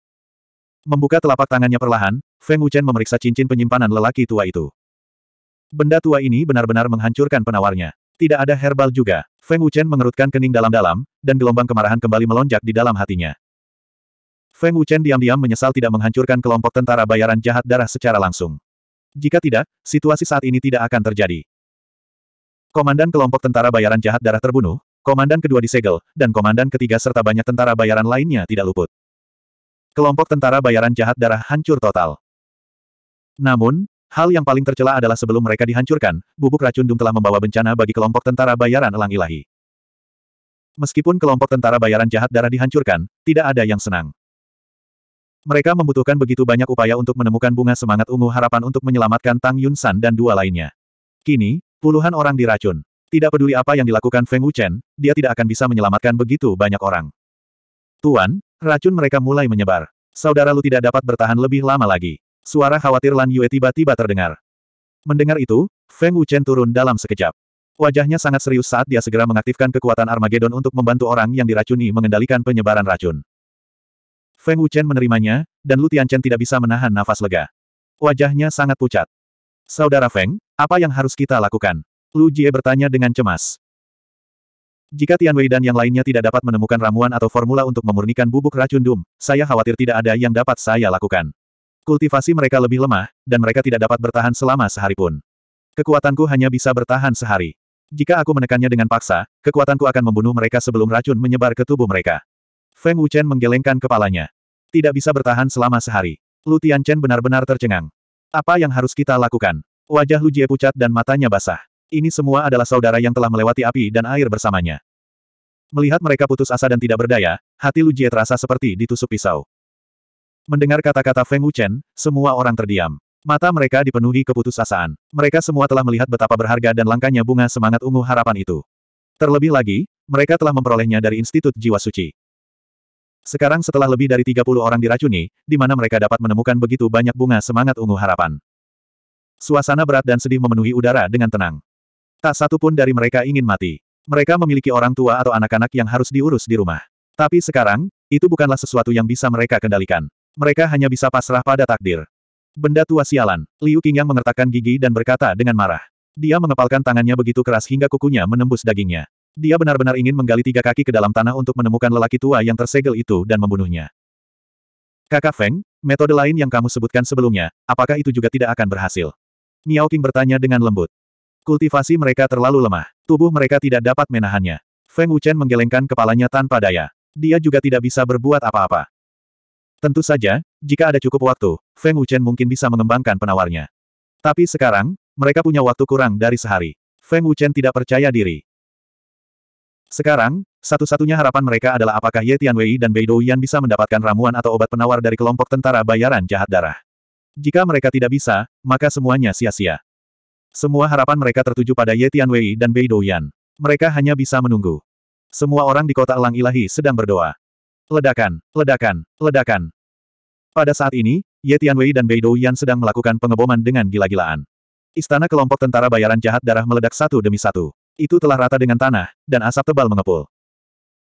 Membuka telapak tangannya perlahan, Feng Wuchen memeriksa cincin penyimpanan lelaki tua itu. Benda tua ini benar-benar menghancurkan penawarnya. Tidak ada herbal juga. Feng Wuchen mengerutkan kening dalam-dalam, dan gelombang kemarahan kembali melonjak di dalam hatinya. Feng Wuchen diam-diam menyesal tidak menghancurkan kelompok tentara bayaran jahat darah secara langsung. Jika tidak, situasi saat ini tidak akan terjadi. Komandan kelompok tentara bayaran jahat darah terbunuh, komandan kedua disegel, dan komandan ketiga serta banyak tentara bayaran lainnya tidak luput. Kelompok tentara bayaran jahat darah hancur total. Namun, hal yang paling tercela adalah sebelum mereka dihancurkan, bubuk racun Dung telah membawa bencana bagi kelompok tentara bayaran elang ilahi. Meskipun kelompok tentara bayaran jahat darah dihancurkan, tidak ada yang senang. Mereka membutuhkan begitu banyak upaya untuk menemukan bunga semangat ungu harapan untuk menyelamatkan Tang Yun San dan dua lainnya. Kini, puluhan orang diracun. Tidak peduli apa yang dilakukan Feng Wuchen, dia tidak akan bisa menyelamatkan begitu banyak orang. Tuan, racun mereka mulai menyebar. Saudara Lu tidak dapat bertahan lebih lama lagi. Suara khawatir Lan Yue tiba-tiba terdengar. Mendengar itu, Feng Wuchen turun dalam sekejap. Wajahnya sangat serius saat dia segera mengaktifkan kekuatan Armageddon untuk membantu orang yang diracuni mengendalikan penyebaran racun. Feng Wuchen menerimanya, dan Lu Tianchen tidak bisa menahan nafas lega. Wajahnya sangat pucat. Saudara Feng, apa yang harus kita lakukan? Lu Jie bertanya dengan cemas. Jika Tian Wei dan yang lainnya tidak dapat menemukan ramuan atau formula untuk memurnikan bubuk racun dum, saya khawatir tidak ada yang dapat saya lakukan. Kultivasi mereka lebih lemah, dan mereka tidak dapat bertahan selama sehari pun. Kekuatanku hanya bisa bertahan sehari. Jika aku menekannya dengan paksa, kekuatanku akan membunuh mereka sebelum racun menyebar ke tubuh mereka. Feng Wuchen menggelengkan kepalanya. Tidak bisa bertahan selama sehari. Lu Tianchen benar-benar tercengang. Apa yang harus kita lakukan? Wajah Lu Jie pucat dan matanya basah. Ini semua adalah saudara yang telah melewati api dan air bersamanya. Melihat mereka putus asa dan tidak berdaya, hati Lu Jie terasa seperti ditusuk pisau. Mendengar kata-kata Feng Wuchen, semua orang terdiam. Mata mereka dipenuhi keputusasaan. Mereka semua telah melihat betapa berharga dan langkahnya bunga semangat ungu harapan itu. Terlebih lagi, mereka telah memperolehnya dari Institut Jiwa Suci. Sekarang setelah lebih dari 30 orang diracuni, di mana mereka dapat menemukan begitu banyak bunga semangat ungu harapan. Suasana berat dan sedih memenuhi udara dengan tenang. Tak satu pun dari mereka ingin mati. Mereka memiliki orang tua atau anak-anak yang harus diurus di rumah. Tapi sekarang, itu bukanlah sesuatu yang bisa mereka kendalikan. Mereka hanya bisa pasrah pada takdir. Benda tua sialan, Liu Qingyang mengertakkan gigi dan berkata dengan marah. Dia mengepalkan tangannya begitu keras hingga kukunya menembus dagingnya. Dia benar-benar ingin menggali tiga kaki ke dalam tanah untuk menemukan lelaki tua yang tersegel itu dan membunuhnya. Kakak Feng, metode lain yang kamu sebutkan sebelumnya, apakah itu juga tidak akan berhasil? Miao King bertanya dengan lembut. Kultivasi mereka terlalu lemah. Tubuh mereka tidak dapat menahannya. Feng Wuchen menggelengkan kepalanya tanpa daya. Dia juga tidak bisa berbuat apa-apa. Tentu saja, jika ada cukup waktu, Feng Wuchen mungkin bisa mengembangkan penawarnya. Tapi sekarang, mereka punya waktu kurang dari sehari. Feng Wuchen tidak percaya diri. Sekarang, satu-satunya harapan mereka adalah apakah Ye Tianwei dan Bei Yan bisa mendapatkan ramuan atau obat penawar dari kelompok tentara bayaran jahat darah. Jika mereka tidak bisa, maka semuanya sia-sia. Semua harapan mereka tertuju pada Ye Tianwei dan Bei Yan. Mereka hanya bisa menunggu. Semua orang di kota Elang Ilahi sedang berdoa. Ledakan, ledakan, ledakan. Pada saat ini, Ye Tianwei dan Bei Yan sedang melakukan pengeboman dengan gila-gilaan. Istana kelompok tentara bayaran jahat darah meledak satu demi satu. Itu telah rata dengan tanah, dan asap tebal mengepul.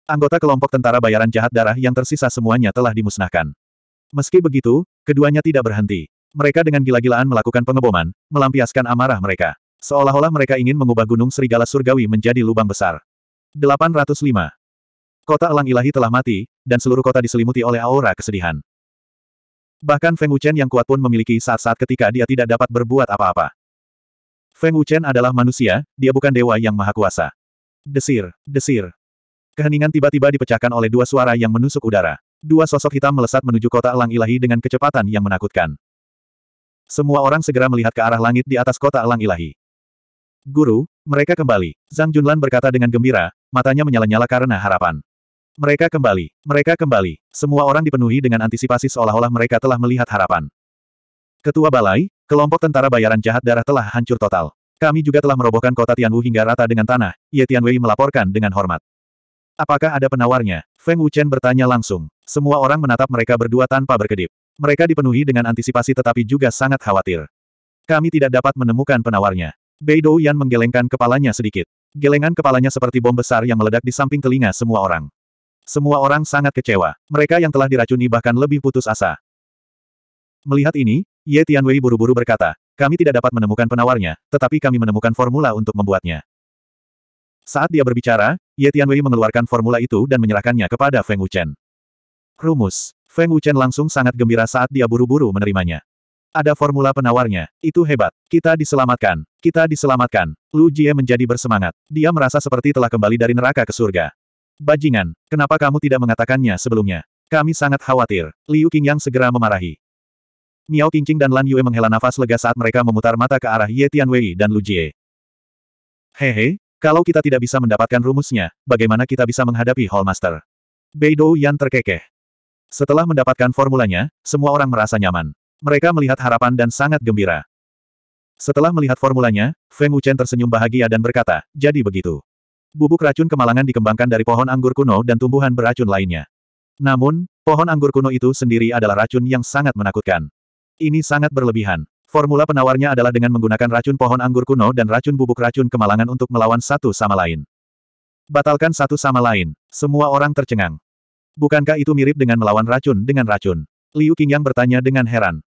Anggota kelompok tentara bayaran jahat darah yang tersisa semuanya telah dimusnahkan. Meski begitu, keduanya tidak berhenti. Mereka dengan gila-gilaan melakukan pengeboman, melampiaskan amarah mereka. Seolah-olah mereka ingin mengubah gunung serigala surgawi menjadi lubang besar. 805. Kota elang ilahi telah mati, dan seluruh kota diselimuti oleh aura kesedihan. Bahkan Feng Wuchen yang kuat pun memiliki saat-saat ketika dia tidak dapat berbuat apa-apa. Feng Wuchen adalah manusia, dia bukan dewa yang maha kuasa. Desir, desir. Keheningan tiba-tiba dipecahkan oleh dua suara yang menusuk udara. Dua sosok hitam melesat menuju kota elang ilahi dengan kecepatan yang menakutkan. Semua orang segera melihat ke arah langit di atas kota elang ilahi. Guru, mereka kembali. Zhang Junlan berkata dengan gembira, matanya menyala-nyala karena harapan. Mereka kembali, mereka kembali. Semua orang dipenuhi dengan antisipasi seolah-olah mereka telah melihat harapan. Ketua Balai, Kelompok tentara bayaran jahat darah telah hancur total. Kami juga telah merobohkan kota Tianwu hingga rata dengan tanah, Ye Tianwei melaporkan dengan hormat. Apakah ada penawarnya? Feng Wuchen bertanya langsung. Semua orang menatap mereka berdua tanpa berkedip. Mereka dipenuhi dengan antisipasi tetapi juga sangat khawatir. Kami tidak dapat menemukan penawarnya. Bei Yan menggelengkan kepalanya sedikit. Gelengan kepalanya seperti bom besar yang meledak di samping telinga semua orang. Semua orang sangat kecewa. Mereka yang telah diracuni bahkan lebih putus asa. Melihat ini, Ye Tianwei buru-buru berkata, kami tidak dapat menemukan penawarnya, tetapi kami menemukan formula untuk membuatnya. Saat dia berbicara, Ye Tianwei mengeluarkan formula itu dan menyerahkannya kepada Feng Wuchen. Rumus. Feng Wuchen langsung sangat gembira saat dia buru-buru menerimanya. Ada formula penawarnya. Itu hebat. Kita diselamatkan. Kita diselamatkan. Lu Jie menjadi bersemangat. Dia merasa seperti telah kembali dari neraka ke surga. Bajingan, kenapa kamu tidak mengatakannya sebelumnya? Kami sangat khawatir. Liu Qingyang segera memarahi. Miao Qingqing dan Lan Yue menghela nafas lega saat mereka memutar mata ke arah Ye Tianwei dan Lu Jie. Hehe, kalau kita tidak bisa mendapatkan rumusnya, bagaimana kita bisa menghadapi Hallmaster? Beidou Yan terkekeh. Setelah mendapatkan formulanya, semua orang merasa nyaman. Mereka melihat harapan dan sangat gembira. Setelah melihat formulanya, Feng Wuchen tersenyum bahagia dan berkata, jadi begitu. Bubuk racun kemalangan dikembangkan dari pohon anggur kuno dan tumbuhan beracun lainnya. Namun, pohon anggur kuno itu sendiri adalah racun yang sangat menakutkan. Ini sangat berlebihan. Formula penawarnya adalah dengan menggunakan racun pohon anggur kuno dan racun bubuk racun kemalangan untuk melawan satu sama lain. Batalkan satu sama lain. Semua orang tercengang. Bukankah itu mirip dengan melawan racun dengan racun? Liu Qingyang bertanya dengan heran.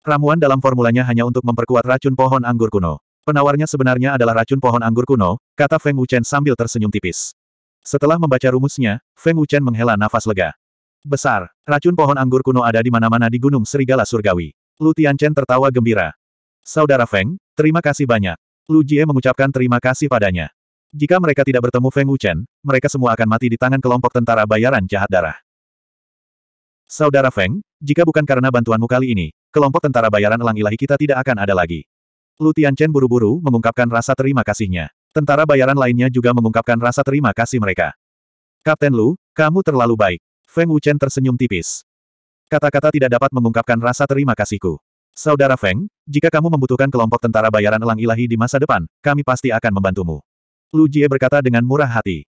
Ramuan dalam formulanya hanya untuk memperkuat racun pohon anggur kuno. Penawarnya sebenarnya adalah racun pohon anggur kuno, kata Feng Wuchen sambil tersenyum tipis. Setelah membaca rumusnya, Feng Wuchen menghela nafas lega. Besar, racun pohon anggur kuno ada di mana-mana di Gunung Serigala Surgawi. Lu Tianchen tertawa gembira. Saudara Feng, terima kasih banyak. Lu Jie mengucapkan terima kasih padanya. Jika mereka tidak bertemu Feng Wuchen, mereka semua akan mati di tangan kelompok tentara bayaran jahat darah. Saudara Feng, jika bukan karena bantuanmu kali ini, kelompok tentara bayaran elang ilahi kita tidak akan ada lagi. Lu Tianchen buru-buru mengungkapkan rasa terima kasihnya. Tentara bayaran lainnya juga mengungkapkan rasa terima kasih mereka. Kapten Lu, kamu terlalu baik. Feng Wuchen tersenyum tipis. Kata-kata tidak dapat mengungkapkan rasa terima kasihku. Saudara Feng, jika kamu membutuhkan kelompok tentara bayaran elang ilahi di masa depan, kami pasti akan membantumu. Lu Jie berkata dengan murah hati.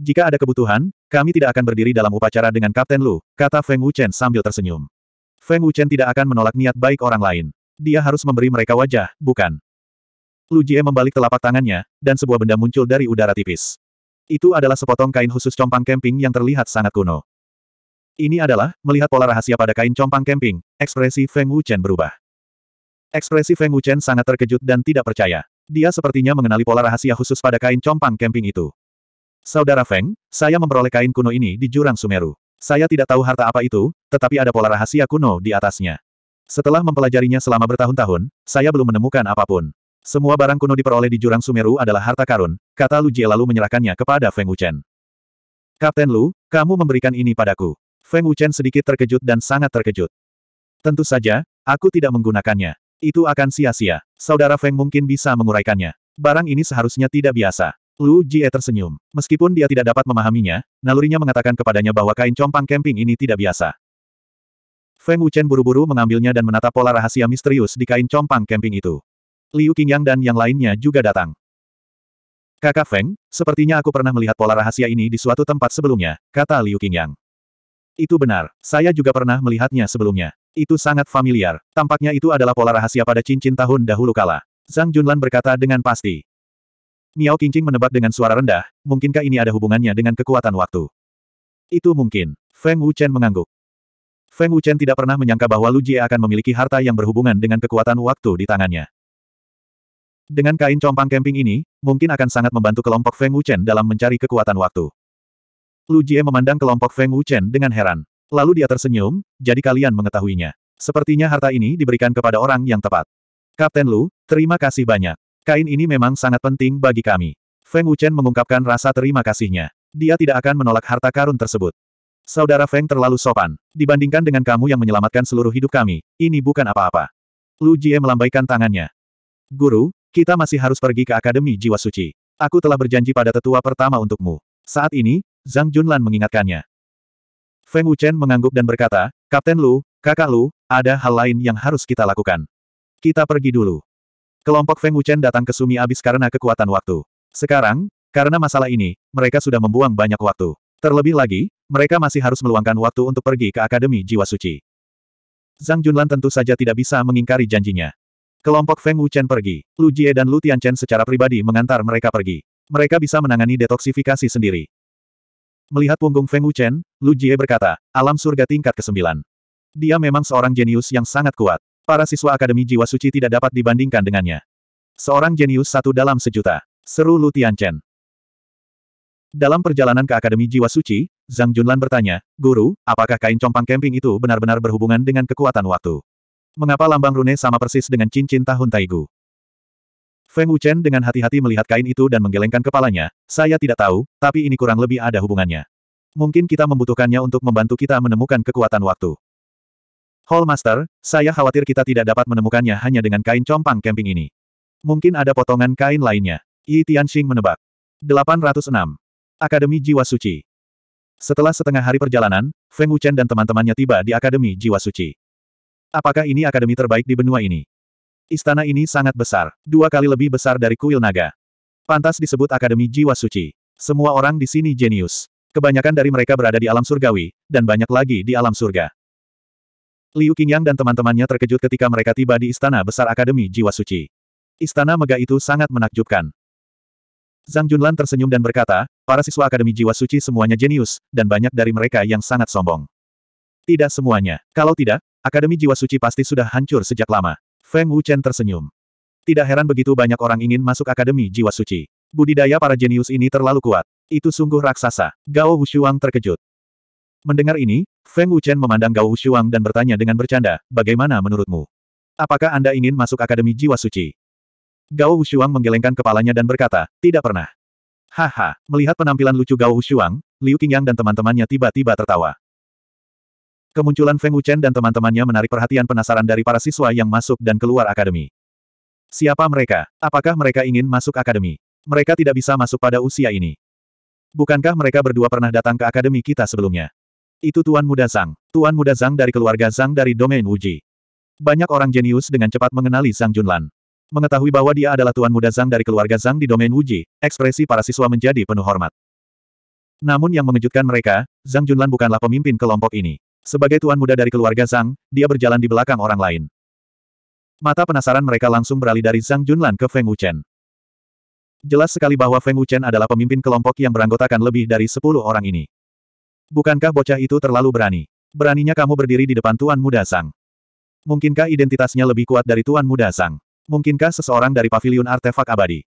Jika ada kebutuhan, kami tidak akan berdiri dalam upacara dengan Kapten Lu, kata Feng Wuchen sambil tersenyum. Feng Wuchen tidak akan menolak niat baik orang lain. Dia harus memberi mereka wajah, bukan? Lu Jie membalik telapak tangannya, dan sebuah benda muncul dari udara tipis. Itu adalah sepotong kain khusus compang camping yang terlihat sangat kuno. Ini adalah, melihat pola rahasia pada kain compang camping, ekspresi Feng Wuchen berubah. Ekspresi Feng Wuchen sangat terkejut dan tidak percaya. Dia sepertinya mengenali pola rahasia khusus pada kain compang camping itu. Saudara Feng, saya memperoleh kain kuno ini di jurang Sumeru. Saya tidak tahu harta apa itu, tetapi ada pola rahasia kuno di atasnya. Setelah mempelajarinya selama bertahun-tahun, saya belum menemukan apapun. Semua barang kuno diperoleh di jurang Sumeru adalah harta karun, kata Lu Jie lalu menyerahkannya kepada Feng Wuchen. Kapten Lu, kamu memberikan ini padaku. Feng Wuchen sedikit terkejut dan sangat terkejut. Tentu saja, aku tidak menggunakannya. Itu akan sia-sia. Saudara Feng mungkin bisa menguraikannya. Barang ini seharusnya tidak biasa. Lu Jie tersenyum. Meskipun dia tidak dapat memahaminya, nalurinya mengatakan kepadanya bahwa kain compang camping ini tidak biasa. Feng Wuchen buru-buru mengambilnya dan menata pola rahasia misterius di kain compang camping itu. Liu Qingyang dan yang lainnya juga datang. Kakak Feng, sepertinya aku pernah melihat pola rahasia ini di suatu tempat sebelumnya, kata Liu Qingyang. Itu benar, saya juga pernah melihatnya sebelumnya. Itu sangat familiar, tampaknya itu adalah pola rahasia pada cincin tahun dahulu kala. Zhang Junlan berkata dengan pasti. Miao Qingqing menebak dengan suara rendah, mungkinkah ini ada hubungannya dengan kekuatan waktu? Itu mungkin. Feng Wuchen mengangguk. Feng Wuchen tidak pernah menyangka bahwa Lu Jie akan memiliki harta yang berhubungan dengan kekuatan waktu di tangannya. Dengan kain compang camping ini, mungkin akan sangat membantu kelompok Feng Wuchen dalam mencari kekuatan waktu. Lu Jie memandang kelompok Feng Wuchen dengan heran. Lalu dia tersenyum, jadi kalian mengetahuinya. Sepertinya harta ini diberikan kepada orang yang tepat. Kapten Lu, terima kasih banyak. Kain ini memang sangat penting bagi kami. Feng Wuchen mengungkapkan rasa terima kasihnya. Dia tidak akan menolak harta karun tersebut. Saudara Feng terlalu sopan. Dibandingkan dengan kamu yang menyelamatkan seluruh hidup kami, ini bukan apa-apa. Lu Jie melambaikan tangannya. Guru, kita masih harus pergi ke Akademi Jiwa Suci. Aku telah berjanji pada tetua pertama untukmu. Saat ini, Zhang Junlan mengingatkannya. Feng Wuchen mengangguk dan berkata, Kapten Lu, kakak Lu, ada hal lain yang harus kita lakukan. Kita pergi dulu. Kelompok Feng Wuchen datang ke Sumi abis karena kekuatan waktu. Sekarang, karena masalah ini, mereka sudah membuang banyak waktu. Terlebih lagi, mereka masih harus meluangkan waktu untuk pergi ke Akademi Jiwa Suci. Zhang Junlan tentu saja tidak bisa mengingkari janjinya. Kelompok Feng Wuchen pergi. Lu Jie dan Lu Tianchen secara pribadi mengantar mereka pergi. Mereka bisa menangani detoksifikasi sendiri. Melihat punggung Feng Wuchen, Lu Jie berkata, alam surga tingkat ke-9. Dia memang seorang jenius yang sangat kuat. Para siswa Akademi Jiwa Suci tidak dapat dibandingkan dengannya. Seorang jenius satu dalam sejuta. Seru Lu Tianchen. Dalam perjalanan ke Akademi Jiwa Suci, Zhang Junlan bertanya, Guru, apakah kain compang camping itu benar-benar berhubungan dengan kekuatan waktu? Mengapa lambang rune sama persis dengan cincin tahun Taigu? Feng Wuchen dengan hati-hati melihat kain itu dan menggelengkan kepalanya, saya tidak tahu, tapi ini kurang lebih ada hubungannya. Mungkin kita membutuhkannya untuk membantu kita menemukan kekuatan waktu. Hall Master, saya khawatir kita tidak dapat menemukannya hanya dengan kain compang camping ini. Mungkin ada potongan kain lainnya. Yi Tianxing menebak. 806. Akademi Jiwa Suci Setelah setengah hari perjalanan, Feng Wuchen dan teman-temannya tiba di Akademi Jiwa Suci. Apakah ini akademi terbaik di benua ini? Istana ini sangat besar, dua kali lebih besar dari kuil naga. Pantas disebut Akademi Jiwa Suci. Semua orang di sini jenius. Kebanyakan dari mereka berada di alam surgawi, dan banyak lagi di alam surga. Liu Qingyang dan teman-temannya terkejut ketika mereka tiba di Istana Besar Akademi Jiwa Suci. Istana megah itu sangat menakjubkan. Zhang Junlan tersenyum dan berkata, para siswa Akademi Jiwa Suci semuanya jenius, dan banyak dari mereka yang sangat sombong. Tidak semuanya. Kalau tidak, Akademi Jiwa Suci pasti sudah hancur sejak lama. Feng Wuchen tersenyum. Tidak heran begitu banyak orang ingin masuk Akademi Jiwa Suci. Budidaya para jenius ini terlalu kuat. Itu sungguh raksasa. Gao Wushuang terkejut. Mendengar ini, Feng Wuchen memandang Gao Wushuang dan bertanya dengan bercanda, bagaimana menurutmu? Apakah Anda ingin masuk Akademi Jiwa Suci? Gao Wushuang menggelengkan kepalanya dan berkata, tidak pernah. Haha, melihat penampilan lucu Gao Wushuang, Liu Qingyang dan teman-temannya tiba-tiba tertawa. Kemunculan Feng Wuchen dan teman-temannya menarik perhatian penasaran dari para siswa yang masuk dan keluar akademi. Siapa mereka? Apakah mereka ingin masuk akademi? Mereka tidak bisa masuk pada usia ini. Bukankah mereka berdua pernah datang ke akademi kita sebelumnya? Itu Tuan Muda Zhang. Tuan Muda Zhang dari keluarga Zhang dari domain Wuji. Banyak orang jenius dengan cepat mengenali Zhang Junlan. Mengetahui bahwa dia adalah Tuan Muda Zhang dari keluarga Zhang di domain Wuji, ekspresi para siswa menjadi penuh hormat. Namun yang mengejutkan mereka, Zhang Junlan bukanlah pemimpin kelompok ini. Sebagai tuan muda dari keluarga Zhang, dia berjalan di belakang orang lain. Mata penasaran mereka langsung beralih dari Zhang Junlan ke Feng Wuchen. Jelas sekali bahwa Feng Wuchen adalah pemimpin kelompok yang beranggotakan lebih dari sepuluh orang ini. Bukankah bocah itu terlalu berani? Beraninya kamu berdiri di depan Tuan Muda Sang. Mungkinkah identitasnya lebih kuat dari Tuan Muda Sang? Mungkinkah seseorang dari Paviliun artefak abadi?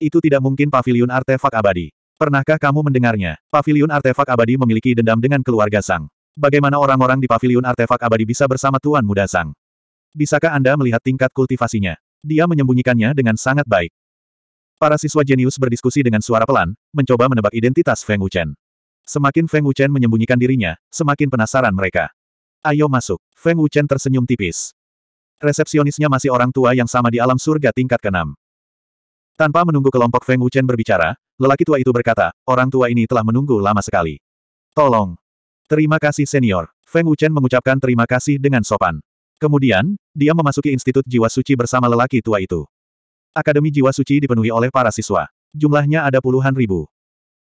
Itu tidak mungkin Paviliun artefak abadi. Pernahkah kamu mendengarnya? Paviliun artefak abadi memiliki dendam dengan keluarga Sang. Bagaimana orang-orang di paviliun artefak abadi bisa bersama Tuan Muda Sang? Bisakah Anda melihat tingkat kultivasinya? Dia menyembunyikannya dengan sangat baik. Para siswa jenius berdiskusi dengan suara pelan, mencoba menebak identitas Feng Wuchen. Semakin Feng Wuchen menyembunyikan dirinya, semakin penasaran mereka. Ayo masuk. Feng Wuchen tersenyum tipis. Resepsionisnya masih orang tua yang sama di alam surga tingkat keenam. Tanpa menunggu kelompok Feng Wuchen berbicara, lelaki tua itu berkata, orang tua ini telah menunggu lama sekali. Tolong, Terima kasih senior. Feng Wuchen mengucapkan terima kasih dengan sopan. Kemudian, dia memasuki Institut Jiwa Suci bersama lelaki tua itu. Akademi Jiwa Suci dipenuhi oleh para siswa. Jumlahnya ada puluhan ribu.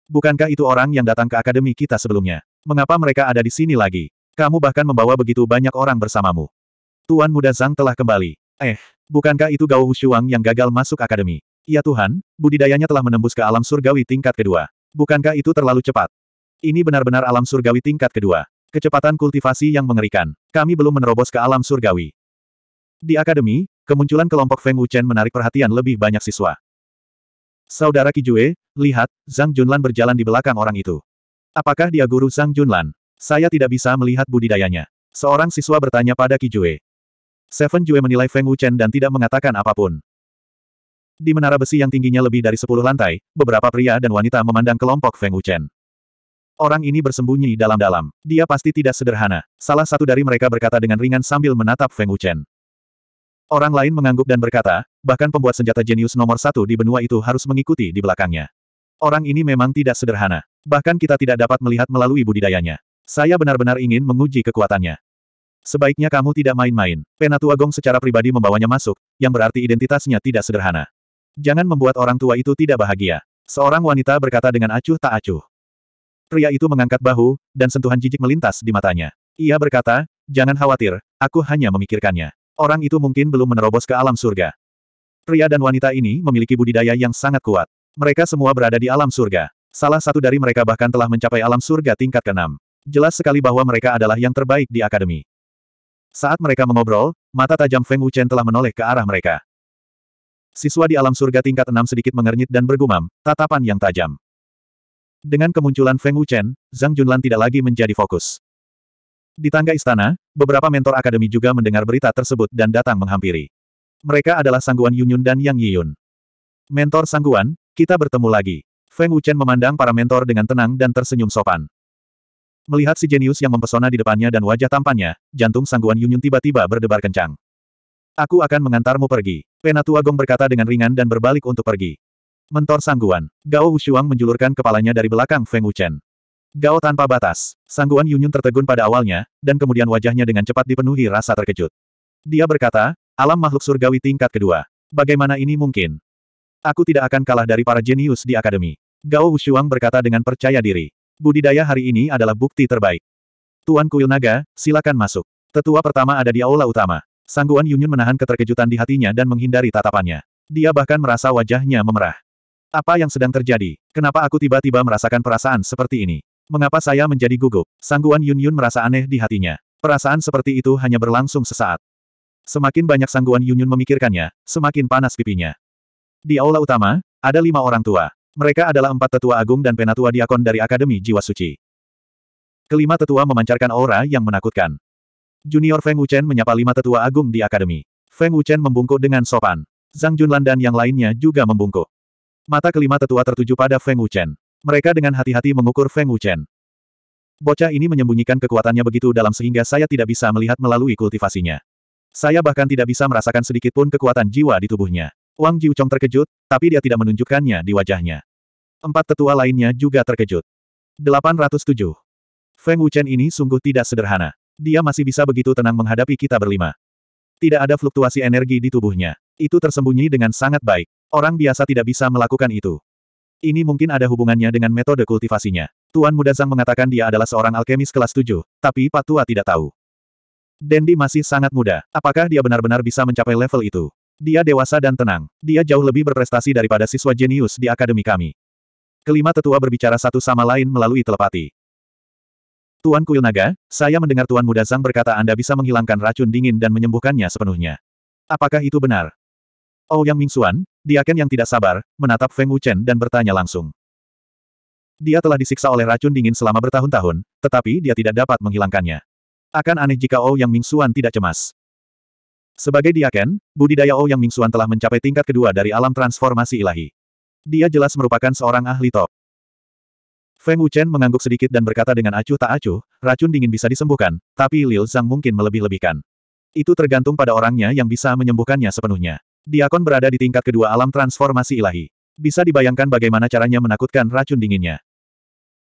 Bukankah itu orang yang datang ke akademi kita sebelumnya? Mengapa mereka ada di sini lagi? Kamu bahkan membawa begitu banyak orang bersamamu. Tuan Muda Zhang telah kembali. Eh, bukankah itu Gao Hushuang yang gagal masuk akademi? Ya Tuhan, budidayanya telah menembus ke alam surgawi tingkat kedua. Bukankah itu terlalu cepat? Ini benar-benar alam surgawi tingkat kedua. Kecepatan kultivasi yang mengerikan. Kami belum menerobos ke alam surgawi. Di akademi, kemunculan kelompok Feng Wuchen menarik perhatian lebih banyak siswa. Saudara Kijue, lihat, Zhang Junlan berjalan di belakang orang itu. Apakah dia guru Zhang Junlan? Saya tidak bisa melihat budidayanya. Seorang siswa bertanya pada Kijue. Seven Jue menilai Feng Wuchen dan tidak mengatakan apapun. Di menara besi yang tingginya lebih dari sepuluh lantai, beberapa pria dan wanita memandang kelompok Feng Wuchen. Orang ini bersembunyi dalam-dalam. Dia pasti tidak sederhana. Salah satu dari mereka berkata dengan ringan sambil menatap Feng Wuchen. Orang lain mengangguk dan berkata, bahkan pembuat senjata jenius nomor satu di benua itu harus mengikuti di belakangnya. Orang ini memang tidak sederhana. Bahkan kita tidak dapat melihat melalui budidayanya. Saya benar-benar ingin menguji kekuatannya. Sebaiknya kamu tidak main-main. Penatua Gong secara pribadi membawanya masuk, yang berarti identitasnya tidak sederhana. Jangan membuat orang tua itu tidak bahagia. Seorang wanita berkata dengan acuh tak acuh. Pria itu mengangkat bahu, dan sentuhan jijik melintas di matanya. Ia berkata, jangan khawatir, aku hanya memikirkannya. Orang itu mungkin belum menerobos ke alam surga. Pria dan wanita ini memiliki budidaya yang sangat kuat. Mereka semua berada di alam surga. Salah satu dari mereka bahkan telah mencapai alam surga tingkat keenam. Jelas sekali bahwa mereka adalah yang terbaik di akademi. Saat mereka mengobrol, mata tajam Feng Wuchen telah menoleh ke arah mereka. Siswa di alam surga tingkat enam sedikit mengernyit dan bergumam, tatapan yang tajam. Dengan kemunculan Feng Wuchen, Zhang Junlan tidak lagi menjadi fokus. Di tangga istana, beberapa mentor akademi juga mendengar berita tersebut dan datang menghampiri. Mereka adalah Sangguan Yunyun dan Yang Yiyun. Mentor Sangguan, kita bertemu lagi. Feng Wuchen memandang para mentor dengan tenang dan tersenyum sopan. Melihat si jenius yang mempesona di depannya dan wajah tampannya, jantung Sangguan Yunyun tiba-tiba berdebar kencang. Aku akan mengantarmu pergi. Penatua Gong berkata dengan ringan dan berbalik untuk pergi. Mentor Sangguan. Gao Wushuang menjulurkan kepalanya dari belakang Feng Wuchen. Gao tanpa batas. Sangguan Yunyun tertegun pada awalnya, dan kemudian wajahnya dengan cepat dipenuhi rasa terkejut. Dia berkata, alam makhluk surgawi tingkat kedua. Bagaimana ini mungkin? Aku tidak akan kalah dari para jenius di akademi. Gao Wushuang berkata dengan percaya diri. Budidaya hari ini adalah bukti terbaik. Tuan Kuil Naga, silakan masuk. Tetua pertama ada di aula utama. Sangguan Yunyun menahan keterkejutan di hatinya dan menghindari tatapannya. Dia bahkan merasa wajahnya memerah. Apa yang sedang terjadi? Kenapa aku tiba-tiba merasakan perasaan seperti ini? Mengapa saya menjadi gugup? Sangguan Yun Yun merasa aneh di hatinya. Perasaan seperti itu hanya berlangsung sesaat. Semakin banyak Sangguan Yun Yun memikirkannya, semakin panas pipinya. Di aula utama, ada lima orang tua. Mereka adalah empat tetua agung dan penatua diakon dari Akademi Jiwa Suci. Kelima tetua memancarkan aura yang menakutkan. Junior Feng Wuchen menyapa lima tetua agung di Akademi. Feng Wuchen membungkuk dengan sopan. Zhang Junlan dan yang lainnya juga membungkuk. Mata kelima tetua tertuju pada Feng Wuchen. Mereka dengan hati-hati mengukur Feng Wuchen. Bocah ini menyembunyikan kekuatannya begitu dalam sehingga saya tidak bisa melihat melalui kultivasinya. Saya bahkan tidak bisa merasakan sedikit pun kekuatan jiwa di tubuhnya. Wang Jiuchong terkejut, tapi dia tidak menunjukkannya di wajahnya. Empat tetua lainnya juga terkejut. 807. Feng Wuchen ini sungguh tidak sederhana. Dia masih bisa begitu tenang menghadapi kita berlima. Tidak ada fluktuasi energi di tubuhnya. Itu tersembunyi dengan sangat baik. Orang biasa tidak bisa melakukan itu. Ini mungkin ada hubungannya dengan metode kultivasinya. Tuan Muda Zhang mengatakan dia adalah seorang alkemis kelas 7, tapi Pak Tua tidak tahu. Dendi masih sangat muda. Apakah dia benar-benar bisa mencapai level itu? Dia dewasa dan tenang. Dia jauh lebih berprestasi daripada siswa jenius di akademi kami. Kelima tetua berbicara satu sama lain melalui telepati. Tuan Kuil Naga, saya mendengar Tuan Muda Zhang berkata Anda bisa menghilangkan racun dingin dan menyembuhkannya sepenuhnya. Apakah itu benar? Oh Yang Mingxuan, Diaken yang tidak sabar, menatap Feng Wuchen dan bertanya langsung. Dia telah disiksa oleh racun dingin selama bertahun-tahun, tetapi dia tidak dapat menghilangkannya. Akan aneh jika Ou oh Yang Mingxuan tidak cemas. Sebagai Diaken, budidaya Ou oh Yang Mingxuan telah mencapai tingkat kedua dari alam transformasi ilahi. Dia jelas merupakan seorang ahli top. Feng Wuchen mengangguk sedikit dan berkata dengan acuh tak acuh, racun dingin bisa disembuhkan, tapi Lil Zhang mungkin melebih-lebihkan. Itu tergantung pada orangnya yang bisa menyembuhkannya sepenuhnya. Diakon berada di tingkat kedua alam transformasi ilahi. Bisa dibayangkan bagaimana caranya menakutkan racun dinginnya.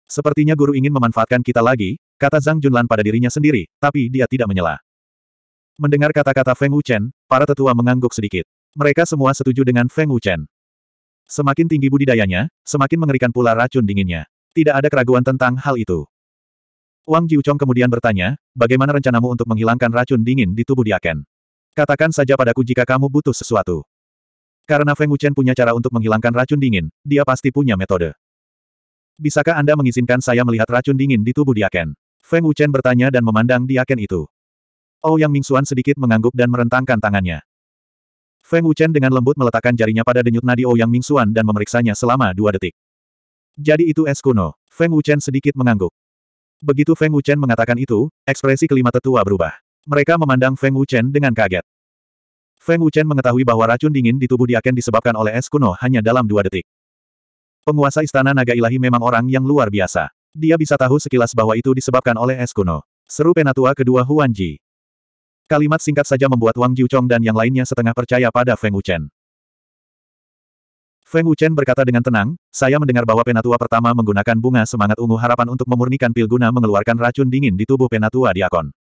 Sepertinya guru ingin memanfaatkan kita lagi, kata Zhang Junlan pada dirinya sendiri, tapi dia tidak menyela. Mendengar kata-kata Feng Wuchen, para tetua mengangguk sedikit. Mereka semua setuju dengan Feng Wuchen. Semakin tinggi budidayanya, semakin mengerikan pula racun dinginnya. Tidak ada keraguan tentang hal itu. Wang Jiuchong kemudian bertanya, bagaimana rencanamu untuk menghilangkan racun dingin di tubuh Diaken? Katakan saja padaku jika kamu butuh sesuatu. Karena Feng Wuchen punya cara untuk menghilangkan racun dingin, dia pasti punya metode. Bisakah Anda mengizinkan saya melihat racun dingin di tubuh Diaken? Feng Wuchen bertanya dan memandang Diaken itu. Oh Yang Mingxuan sedikit mengangguk dan merentangkan tangannya. Feng Wuchen dengan lembut meletakkan jarinya pada denyut nadi Oh Yang Mingxuan dan memeriksanya selama dua detik. Jadi itu es kuno. Feng Wuchen sedikit mengangguk. Begitu Feng Wuchen mengatakan itu, ekspresi kelima tetua berubah. Mereka memandang Feng Wuchen dengan kaget. Feng Wuchen mengetahui bahwa racun dingin di tubuh Diaken disebabkan oleh es kuno hanya dalam dua detik. Penguasa Istana Naga Ilahi memang orang yang luar biasa. Dia bisa tahu sekilas bahwa itu disebabkan oleh es kuno. Seru penatua kedua Huan Ji. Kalimat singkat saja membuat Wang Jiuchong dan yang lainnya setengah percaya pada Feng Wuchen. Feng Wuchen berkata dengan tenang, saya mendengar bahwa penatua pertama menggunakan bunga semangat ungu harapan untuk memurnikan pil guna mengeluarkan racun dingin di tubuh penatua Diakon.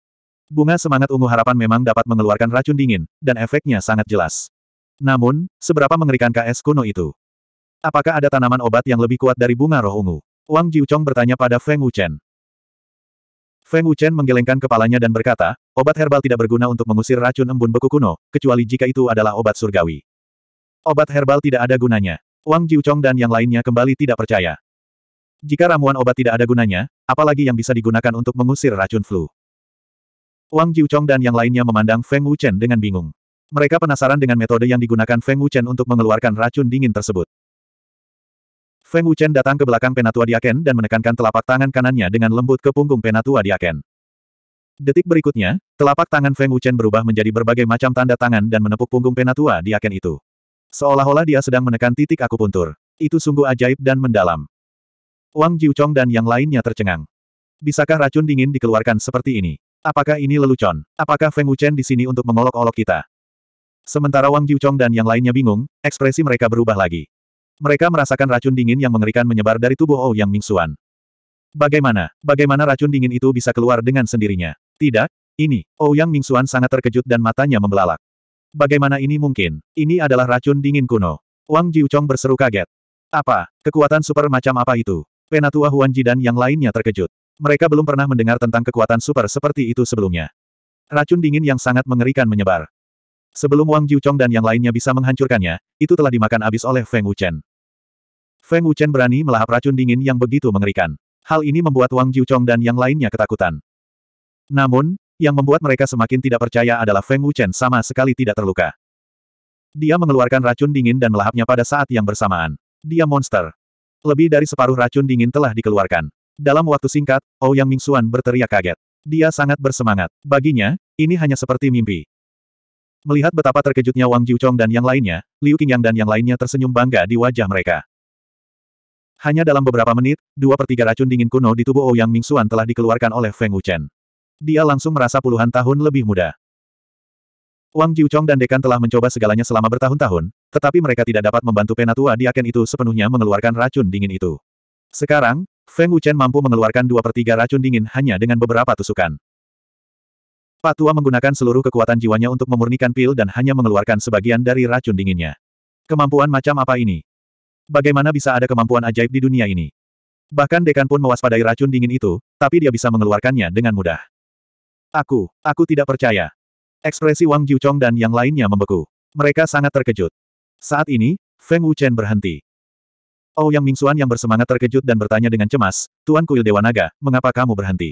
Bunga semangat ungu harapan memang dapat mengeluarkan racun dingin, dan efeknya sangat jelas. Namun, seberapa mengerikan KS kuno itu? Apakah ada tanaman obat yang lebih kuat dari bunga roh ungu? Wang Jiuchong bertanya pada Feng Wuchen. Feng Wuchen menggelengkan kepalanya dan berkata, obat herbal tidak berguna untuk mengusir racun embun beku kuno, kecuali jika itu adalah obat surgawi. Obat herbal tidak ada gunanya. Wang Jiuchong dan yang lainnya kembali tidak percaya. Jika ramuan obat tidak ada gunanya, apalagi yang bisa digunakan untuk mengusir racun flu. Wang Jiuchong dan yang lainnya memandang Feng Wuchen dengan bingung. Mereka penasaran dengan metode yang digunakan Feng Wuchen untuk mengeluarkan racun dingin tersebut. Feng Wuchen datang ke belakang Penatua Diaken dan menekankan telapak tangan kanannya dengan lembut ke punggung Penatua Diaken. Detik berikutnya, telapak tangan Feng Wuchen berubah menjadi berbagai macam tanda tangan dan menepuk punggung Penatua Diaken itu. Seolah-olah dia sedang menekan titik akupuntur. Itu sungguh ajaib dan mendalam. Wang Jiuchong dan yang lainnya tercengang. Bisakah racun dingin dikeluarkan seperti ini? Apakah ini lelucon? Apakah Feng Wuchen di sini untuk mengolok-olok kita? Sementara Wang Jiuchong dan yang lainnya bingung, ekspresi mereka berubah lagi. Mereka merasakan racun dingin yang mengerikan menyebar dari tubuh Ou oh Yang Mingxuan. Bagaimana, bagaimana racun dingin itu bisa keluar dengan sendirinya? Tidak, ini, Ou oh Yang Mingxuan sangat terkejut dan matanya membelalak. Bagaimana ini mungkin? Ini adalah racun dingin kuno. Wang Jiuchong berseru kaget. Apa, kekuatan super macam apa itu? Penatua Ji dan yang lainnya terkejut. Mereka belum pernah mendengar tentang kekuatan super seperti itu sebelumnya. Racun dingin yang sangat mengerikan menyebar. Sebelum Wang Jiuchong dan yang lainnya bisa menghancurkannya, itu telah dimakan habis oleh Feng Wuchen. Feng Wuchen berani melahap racun dingin yang begitu mengerikan. Hal ini membuat Wang Jiuchong dan yang lainnya ketakutan. Namun, yang membuat mereka semakin tidak percaya adalah Feng Wuchen sama sekali tidak terluka. Dia mengeluarkan racun dingin dan melahapnya pada saat yang bersamaan. Dia monster. Lebih dari separuh racun dingin telah dikeluarkan. Dalam waktu singkat, Ou Yang Mingxuan berteriak kaget. Dia sangat bersemangat. Baginya, ini hanya seperti mimpi. Melihat betapa terkejutnya Wang Jiuchong dan yang lainnya, Liu Qingyang dan yang lainnya tersenyum bangga di wajah mereka. Hanya dalam beberapa menit, dua per tiga racun dingin kuno di tubuh Ouyang Mingxuan telah dikeluarkan oleh Feng Wuchen. Dia langsung merasa puluhan tahun lebih muda. Wang Jiuchong dan Dekan telah mencoba segalanya selama bertahun-tahun, tetapi mereka tidak dapat membantu penatua di aken itu sepenuhnya mengeluarkan racun dingin itu. Sekarang, Feng Wuchen mampu mengeluarkan dua per tiga racun dingin hanya dengan beberapa tusukan. Pak Tua menggunakan seluruh kekuatan jiwanya untuk memurnikan pil dan hanya mengeluarkan sebagian dari racun dinginnya. Kemampuan macam apa ini? Bagaimana bisa ada kemampuan ajaib di dunia ini? Bahkan Dekan pun mewaspadai racun dingin itu, tapi dia bisa mengeluarkannya dengan mudah. Aku, aku tidak percaya. Ekspresi Wang Jiuchong dan yang lainnya membeku. Mereka sangat terkejut. Saat ini, Feng Wuchen berhenti. Oh Yang Mingxuan yang bersemangat terkejut dan bertanya dengan cemas, Tuan Kuil Dewa Naga, mengapa kamu berhenti?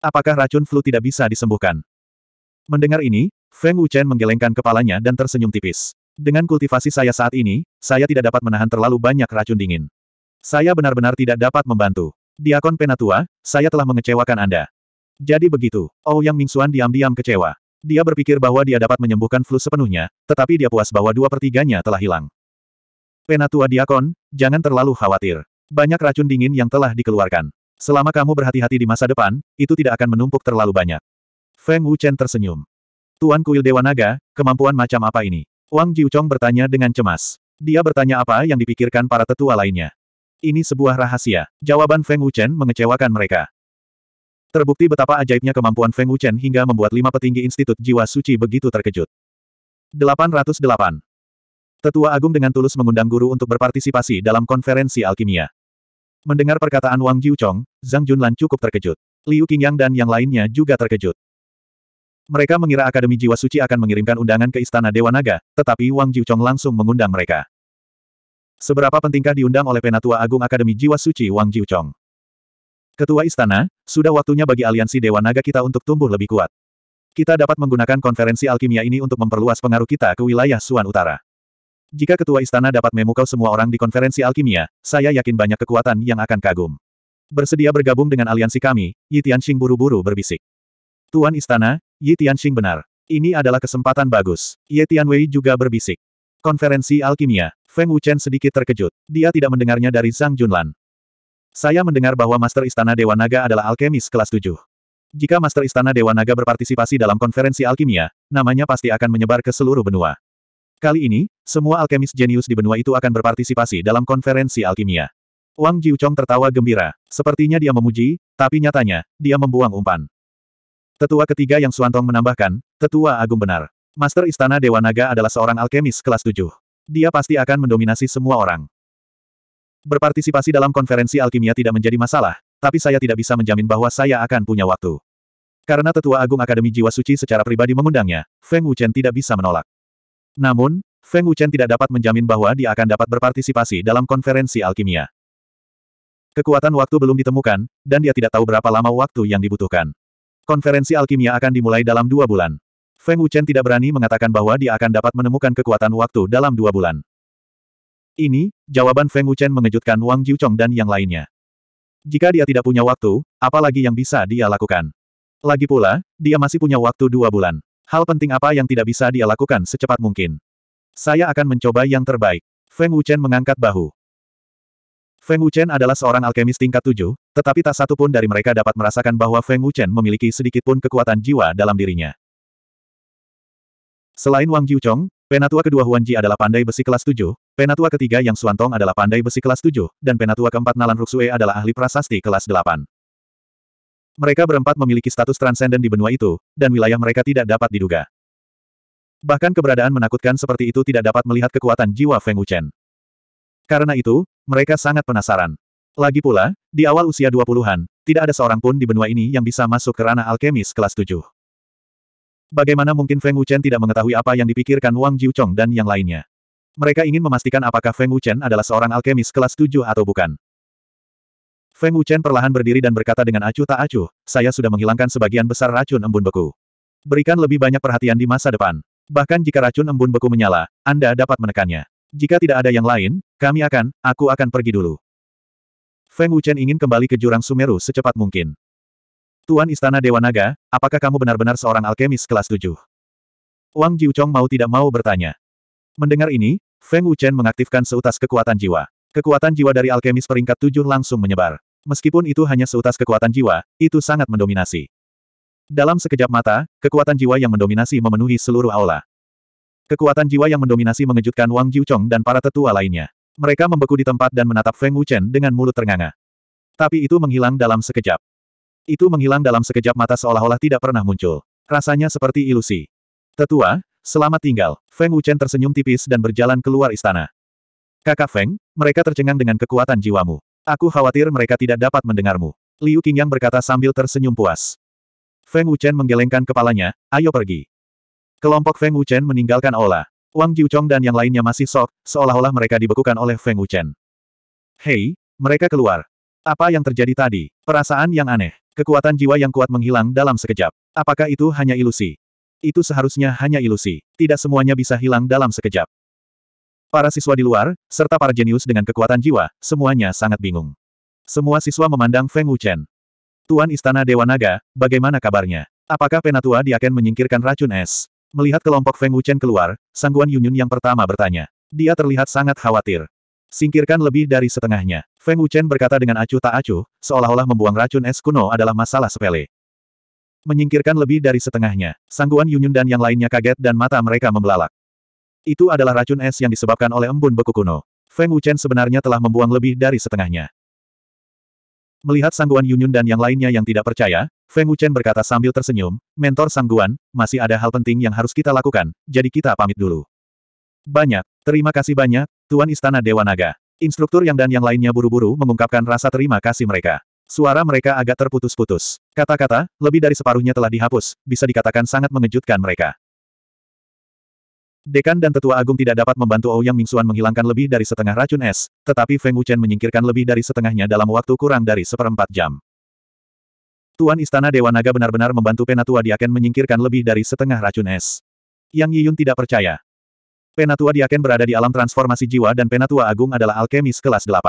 Apakah racun flu tidak bisa disembuhkan? Mendengar ini, Feng Wuchen menggelengkan kepalanya dan tersenyum tipis. Dengan kultivasi saya saat ini, saya tidak dapat menahan terlalu banyak racun dingin. Saya benar-benar tidak dapat membantu. Diakon Penatua, saya telah mengecewakan Anda. Jadi begitu, Oh Yang Mingxuan diam-diam kecewa. Dia berpikir bahwa dia dapat menyembuhkan flu sepenuhnya, tetapi dia puas bahwa dua pertiganya telah hilang. Penatua Diakon, jangan terlalu khawatir. Banyak racun dingin yang telah dikeluarkan. Selama kamu berhati-hati di masa depan, itu tidak akan menumpuk terlalu banyak. Feng Wuchen tersenyum. Tuan Kuil Dewa Naga, kemampuan macam apa ini? Wang Jiuchong bertanya dengan cemas. Dia bertanya apa yang dipikirkan para tetua lainnya. Ini sebuah rahasia. Jawaban Feng Wuchen mengecewakan mereka. Terbukti betapa ajaibnya kemampuan Feng Wuchen hingga membuat lima petinggi Institut Jiwa Suci begitu terkejut. 808. Tetua Agung dengan tulus mengundang guru untuk berpartisipasi dalam konferensi alkimia. Mendengar perkataan Wang Jiuchong, Zhang Junlan cukup terkejut. Liu Qingyang dan yang lainnya juga terkejut. Mereka mengira Akademi Jiwa Suci akan mengirimkan undangan ke Istana Dewa Naga, tetapi Wang Jiuchong langsung mengundang mereka. Seberapa pentingkah diundang oleh Penatua Agung Akademi Jiwa Suci Wang Jiuchong? Ketua Istana, sudah waktunya bagi aliansi Dewa Naga kita untuk tumbuh lebih kuat. Kita dapat menggunakan konferensi alkimia ini untuk memperluas pengaruh kita ke wilayah Suan Utara. Jika ketua istana dapat memukau semua orang di konferensi alkimia, saya yakin banyak kekuatan yang akan kagum. Bersedia bergabung dengan aliansi kami, Yi Tianxing buru-buru berbisik. Tuan istana, Yi Tianxing benar. Ini adalah kesempatan bagus. Ye Tianwei juga berbisik. Konferensi alkimia, Feng Wuchen sedikit terkejut. Dia tidak mendengarnya dari Zhang Junlan. Saya mendengar bahwa Master Istana Dewa Naga adalah alkemis kelas 7. Jika Master Istana Dewa Naga berpartisipasi dalam konferensi alkimia, namanya pasti akan menyebar ke seluruh benua. Kali ini, semua alkemis jenius di benua itu akan berpartisipasi dalam konferensi alkimia. Wang Jiuchong tertawa gembira. Sepertinya dia memuji, tapi nyatanya, dia membuang umpan. Tetua ketiga yang Suantong menambahkan, Tetua Agung benar. Master Istana Dewa Naga adalah seorang alkemis kelas tujuh. Dia pasti akan mendominasi semua orang. Berpartisipasi dalam konferensi alkimia tidak menjadi masalah, tapi saya tidak bisa menjamin bahwa saya akan punya waktu. Karena Tetua Agung Akademi Jiwa Suci secara pribadi mengundangnya, Feng Wuchen tidak bisa menolak. Namun, Feng Wuchen tidak dapat menjamin bahwa dia akan dapat berpartisipasi dalam konferensi alkimia. Kekuatan waktu belum ditemukan, dan dia tidak tahu berapa lama waktu yang dibutuhkan. Konferensi alkimia akan dimulai dalam dua bulan. Feng Wuchen tidak berani mengatakan bahwa dia akan dapat menemukan kekuatan waktu dalam dua bulan. Ini, jawaban Feng Wuchen mengejutkan Wang Jiuchong dan yang lainnya. Jika dia tidak punya waktu, apalagi yang bisa dia lakukan? Lagi pula, dia masih punya waktu dua bulan. Hal penting apa yang tidak bisa dia lakukan secepat mungkin? Saya akan mencoba yang terbaik. Feng Wuchen mengangkat bahu. Feng Wuchen adalah seorang alkemis tingkat tujuh, tetapi tak satu pun dari mereka dapat merasakan bahwa Feng Wuchen memiliki sedikit pun kekuatan jiwa dalam dirinya. Selain Wang Jiuchong, penatua kedua Huan Ji adalah pandai besi kelas tujuh, penatua ketiga Yang Suantong adalah pandai besi kelas tujuh, dan penatua keempat Nalan Ruxue adalah ahli prasasti kelas delapan. Mereka berempat memiliki status transenden di benua itu, dan wilayah mereka tidak dapat diduga. Bahkan keberadaan menakutkan seperti itu tidak dapat melihat kekuatan jiwa Feng Wuchen. Karena itu, mereka sangat penasaran. Lagi pula, di awal usia 20-an, tidak ada seorang pun di benua ini yang bisa masuk ke ranah alkemis kelas 7. Bagaimana mungkin Feng Wuchen tidak mengetahui apa yang dipikirkan Wang Jiuchong dan yang lainnya? Mereka ingin memastikan apakah Feng Wuchen adalah seorang alkemis kelas 7 atau bukan. Feng Wuchen perlahan berdiri dan berkata dengan acuh tak acuh, saya sudah menghilangkan sebagian besar racun embun beku. Berikan lebih banyak perhatian di masa depan. Bahkan jika racun embun beku menyala, Anda dapat menekannya. Jika tidak ada yang lain, kami akan, aku akan pergi dulu. Feng Wuchen ingin kembali ke jurang Sumeru secepat mungkin. Tuan Istana Dewa Naga, apakah kamu benar-benar seorang alkemis kelas tujuh? Wang Jiuchong mau tidak mau bertanya. Mendengar ini, Feng Wuchen mengaktifkan seutas kekuatan jiwa. Kekuatan jiwa dari alkemis peringkat tujuh langsung menyebar. Meskipun itu hanya seutas kekuatan jiwa, itu sangat mendominasi. Dalam sekejap mata, kekuatan jiwa yang mendominasi memenuhi seluruh aula. Kekuatan jiwa yang mendominasi mengejutkan Wang Jiuchong dan para tetua lainnya. Mereka membeku di tempat dan menatap Feng Wuchen dengan mulut ternganga. Tapi itu menghilang dalam sekejap. Itu menghilang dalam sekejap mata seolah-olah tidak pernah muncul. Rasanya seperti ilusi. Tetua, selamat tinggal. Feng Wuchen tersenyum tipis dan berjalan keluar istana. Kakak Feng, mereka tercengang dengan kekuatan jiwamu. Aku khawatir mereka tidak dapat mendengarmu. Liu Qingyang berkata sambil tersenyum puas. Feng Wuchen menggelengkan kepalanya, ayo pergi. Kelompok Feng Wuchen meninggalkan Ola, Wang Jiuchong dan yang lainnya masih sok, seolah-olah mereka dibekukan oleh Feng Wuchen. Hei, mereka keluar. Apa yang terjadi tadi? Perasaan yang aneh. Kekuatan jiwa yang kuat menghilang dalam sekejap. Apakah itu hanya ilusi? Itu seharusnya hanya ilusi. Tidak semuanya bisa hilang dalam sekejap. Para siswa di luar, serta para jenius dengan kekuatan jiwa, semuanya sangat bingung. Semua siswa memandang Feng Wuchen. Tuan Istana Dewa Naga, bagaimana kabarnya? Apakah Penatua Diaken menyingkirkan racun es? Melihat kelompok Feng Wuchen keluar, Sangguan Yunyun yang pertama bertanya. Dia terlihat sangat khawatir. Singkirkan lebih dari setengahnya. Feng Wuchen berkata dengan acuh tak acuh, seolah-olah membuang racun es kuno adalah masalah sepele. Menyingkirkan lebih dari setengahnya. Sangguan Yunyun dan yang lainnya kaget dan mata mereka membelalak. Itu adalah racun es yang disebabkan oleh embun beku kuno. Feng Wuchen sebenarnya telah membuang lebih dari setengahnya. Melihat Sangguan Yunyun dan yang lainnya yang tidak percaya, Feng Wuchen berkata sambil tersenyum, Mentor Sangguan, masih ada hal penting yang harus kita lakukan, jadi kita pamit dulu. Banyak, terima kasih banyak, Tuan Istana Dewa Naga. Instruktur yang dan yang lainnya buru-buru mengungkapkan rasa terima kasih mereka. Suara mereka agak terputus-putus. Kata-kata, lebih dari separuhnya telah dihapus, bisa dikatakan sangat mengejutkan mereka. Dekan dan Tetua Agung tidak dapat membantu Ouyang Mingxuan menghilangkan lebih dari setengah racun es, tetapi Feng Wuchen menyingkirkan lebih dari setengahnya dalam waktu kurang dari seperempat jam. Tuan Istana Dewa Naga benar-benar membantu Penatua Diaken menyingkirkan lebih dari setengah racun es. Yang Yiyun tidak percaya. Penatua Diaken berada di alam transformasi jiwa dan Penatua Agung adalah alkemis kelas 8.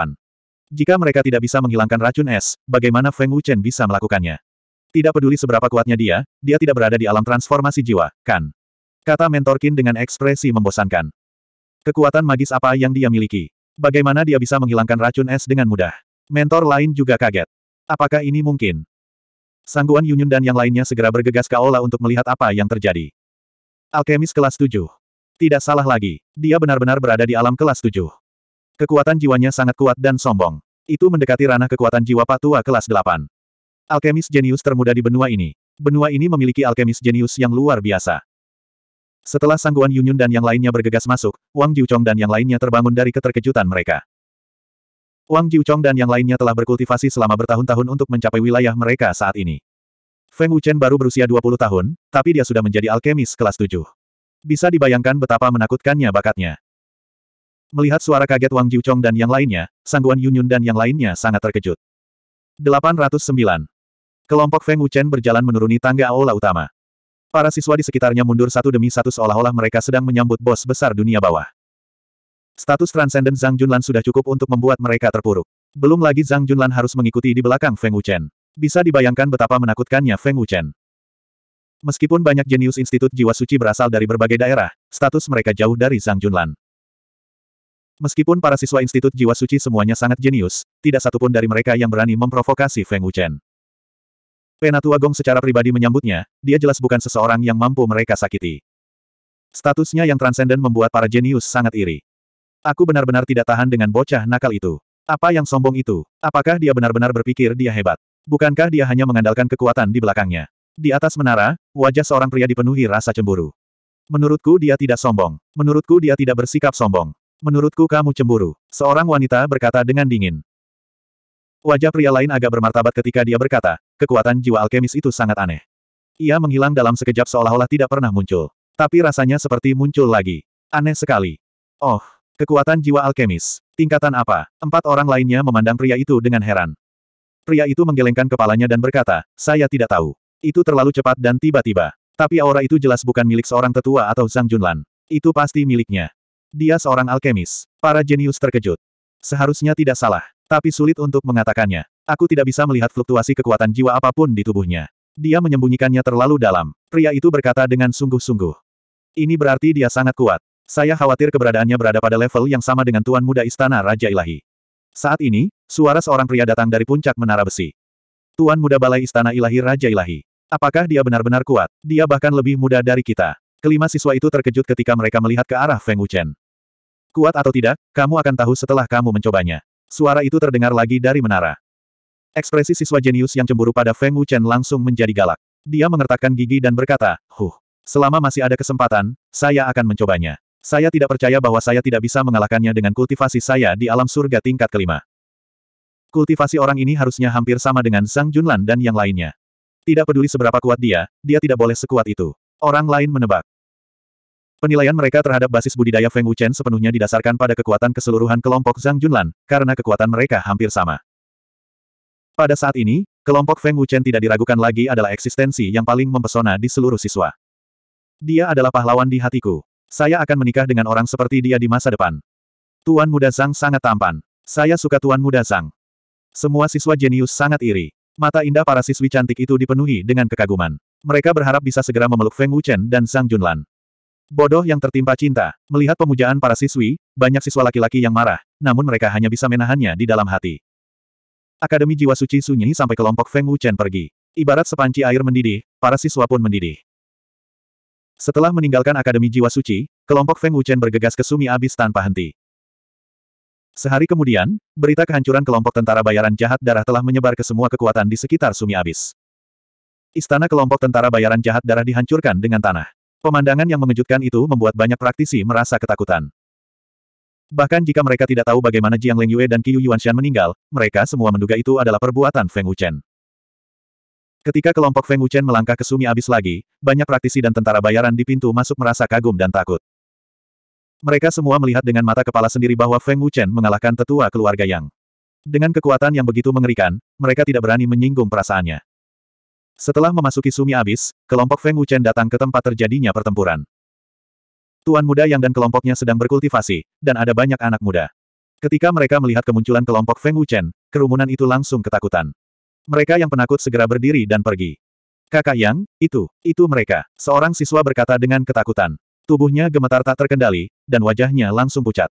Jika mereka tidak bisa menghilangkan racun es, bagaimana Feng Wuchen bisa melakukannya? Tidak peduli seberapa kuatnya dia, dia tidak berada di alam transformasi jiwa, kan? Kata mentor kin dengan ekspresi membosankan. Kekuatan magis apa yang dia miliki? Bagaimana dia bisa menghilangkan racun es dengan mudah? Mentor lain juga kaget. Apakah ini mungkin? Sangguan Yunyun dan yang lainnya segera bergegas ke aula untuk melihat apa yang terjadi. Alkemis kelas 7. Tidak salah lagi, dia benar-benar berada di alam kelas 7. Kekuatan jiwanya sangat kuat dan sombong. Itu mendekati ranah kekuatan jiwa patua kelas 8. Alkemis jenius termuda di benua ini. Benua ini memiliki alkemis jenius yang luar biasa. Setelah Sangguan Yunyun dan yang lainnya bergegas masuk, Wang Jiuchong dan yang lainnya terbangun dari keterkejutan mereka. Wang Jiuchong dan yang lainnya telah berkultivasi selama bertahun-tahun untuk mencapai wilayah mereka saat ini. Feng Wuchen baru berusia 20 tahun, tapi dia sudah menjadi alkemis kelas 7. Bisa dibayangkan betapa menakutkannya bakatnya. Melihat suara kaget Wang Jiuchong dan yang lainnya, Sangguan Yunyun dan yang lainnya sangat terkejut. 809. Kelompok Feng Wuchen berjalan menuruni tangga aula utama. Para siswa di sekitarnya mundur satu demi satu seolah-olah mereka sedang menyambut bos besar dunia bawah. Status Transcendent Zhang Junlan sudah cukup untuk membuat mereka terpuruk. Belum lagi Zhang Junlan harus mengikuti di belakang Feng Wuchen. Bisa dibayangkan betapa menakutkannya Feng Wuchen. Meskipun banyak jenius Institut Jiwa Suci berasal dari berbagai daerah, status mereka jauh dari Zhang Junlan. Meskipun para siswa Institut Jiwa Suci semuanya sangat jenius, tidak satupun dari mereka yang berani memprovokasi Feng Wuchen. Penatua Gong secara pribadi menyambutnya, dia jelas bukan seseorang yang mampu mereka sakiti. Statusnya yang transenden membuat para jenius sangat iri. Aku benar-benar tidak tahan dengan bocah nakal itu. Apa yang sombong itu? Apakah dia benar-benar berpikir dia hebat? Bukankah dia hanya mengandalkan kekuatan di belakangnya? Di atas menara, wajah seorang pria dipenuhi rasa cemburu. Menurutku dia tidak sombong. Menurutku dia tidak bersikap sombong. Menurutku kamu cemburu. Seorang wanita berkata dengan dingin. Wajah pria lain agak bermartabat ketika dia berkata, kekuatan jiwa alkemis itu sangat aneh. Ia menghilang dalam sekejap seolah-olah tidak pernah muncul. Tapi rasanya seperti muncul lagi. Aneh sekali. Oh, kekuatan jiwa alkemis. Tingkatan apa? Empat orang lainnya memandang pria itu dengan heran. Pria itu menggelengkan kepalanya dan berkata, saya tidak tahu. Itu terlalu cepat dan tiba-tiba. Tapi aura itu jelas bukan milik seorang tetua atau Zhang Junlan. Itu pasti miliknya. Dia seorang alkemis. Para jenius terkejut. Seharusnya tidak salah. Tapi sulit untuk mengatakannya. Aku tidak bisa melihat fluktuasi kekuatan jiwa apapun di tubuhnya. Dia menyembunyikannya terlalu dalam. Pria itu berkata dengan sungguh-sungguh. Ini berarti dia sangat kuat. Saya khawatir keberadaannya berada pada level yang sama dengan Tuan Muda Istana Raja Ilahi. Saat ini, suara seorang pria datang dari puncak menara besi. Tuan Muda Balai Istana Ilahi Raja Ilahi. Apakah dia benar-benar kuat? Dia bahkan lebih muda dari kita. Kelima siswa itu terkejut ketika mereka melihat ke arah Feng Wuchen. Kuat atau tidak, kamu akan tahu setelah kamu mencobanya. Suara itu terdengar lagi dari menara. Ekspresi siswa jenius yang cemburu pada Feng Wuchen langsung menjadi galak. Dia mengertakkan gigi dan berkata, Huh, selama masih ada kesempatan, saya akan mencobanya. Saya tidak percaya bahwa saya tidak bisa mengalahkannya dengan kultivasi saya di alam surga tingkat kelima. Kultivasi orang ini harusnya hampir sama dengan Sang Junlan dan yang lainnya. Tidak peduli seberapa kuat dia, dia tidak boleh sekuat itu. Orang lain menebak. Penilaian mereka terhadap basis budidaya Feng Wuchen sepenuhnya didasarkan pada kekuatan keseluruhan kelompok Zhang Junlan, karena kekuatan mereka hampir sama. Pada saat ini, kelompok Feng Wuchen tidak diragukan lagi adalah eksistensi yang paling mempesona di seluruh siswa. Dia adalah pahlawan di hatiku. Saya akan menikah dengan orang seperti dia di masa depan. Tuan Muda Zhang sangat tampan. Saya suka Tuan Muda Zhang. Semua siswa jenius sangat iri. Mata indah para siswi cantik itu dipenuhi dengan kekaguman. Mereka berharap bisa segera memeluk Feng Wuchen dan Zhang Junlan. Bodoh yang tertimpa cinta, melihat pemujaan para siswi, banyak siswa laki-laki yang marah, namun mereka hanya bisa menahannya di dalam hati. Akademi Jiwa Suci sunyi sampai kelompok Feng Wuchen pergi. Ibarat sepanci air mendidih, para siswa pun mendidih. Setelah meninggalkan Akademi Jiwa Suci, kelompok Feng Wuchen bergegas ke Sumi Abis tanpa henti. Sehari kemudian, berita kehancuran kelompok tentara bayaran jahat darah telah menyebar ke semua kekuatan di sekitar Sumi Abis. Istana kelompok tentara bayaran jahat darah dihancurkan dengan tanah. Pemandangan yang mengejutkan itu membuat banyak praktisi merasa ketakutan. Bahkan jika mereka tidak tahu bagaimana Jiang Lengyue dan Qiu Yuanshan meninggal, mereka semua menduga itu adalah perbuatan Feng Wuchen. Ketika kelompok Feng Wuchen melangkah ke Sumi Abis lagi, banyak praktisi dan tentara bayaran di pintu masuk merasa kagum dan takut. Mereka semua melihat dengan mata kepala sendiri bahwa Feng Wuchen mengalahkan tetua keluarga Yang. Dengan kekuatan yang begitu mengerikan, mereka tidak berani menyinggung perasaannya. Setelah memasuki Sumi Abis, kelompok Feng Wuchen datang ke tempat terjadinya pertempuran. Tuan muda yang dan kelompoknya sedang berkultivasi, dan ada banyak anak muda. Ketika mereka melihat kemunculan kelompok Feng Wuchen, kerumunan itu langsung ketakutan. Mereka yang penakut segera berdiri dan pergi. Kakak Yang, itu, itu mereka. Seorang siswa berkata dengan ketakutan. Tubuhnya gemetar tak terkendali, dan wajahnya langsung pucat.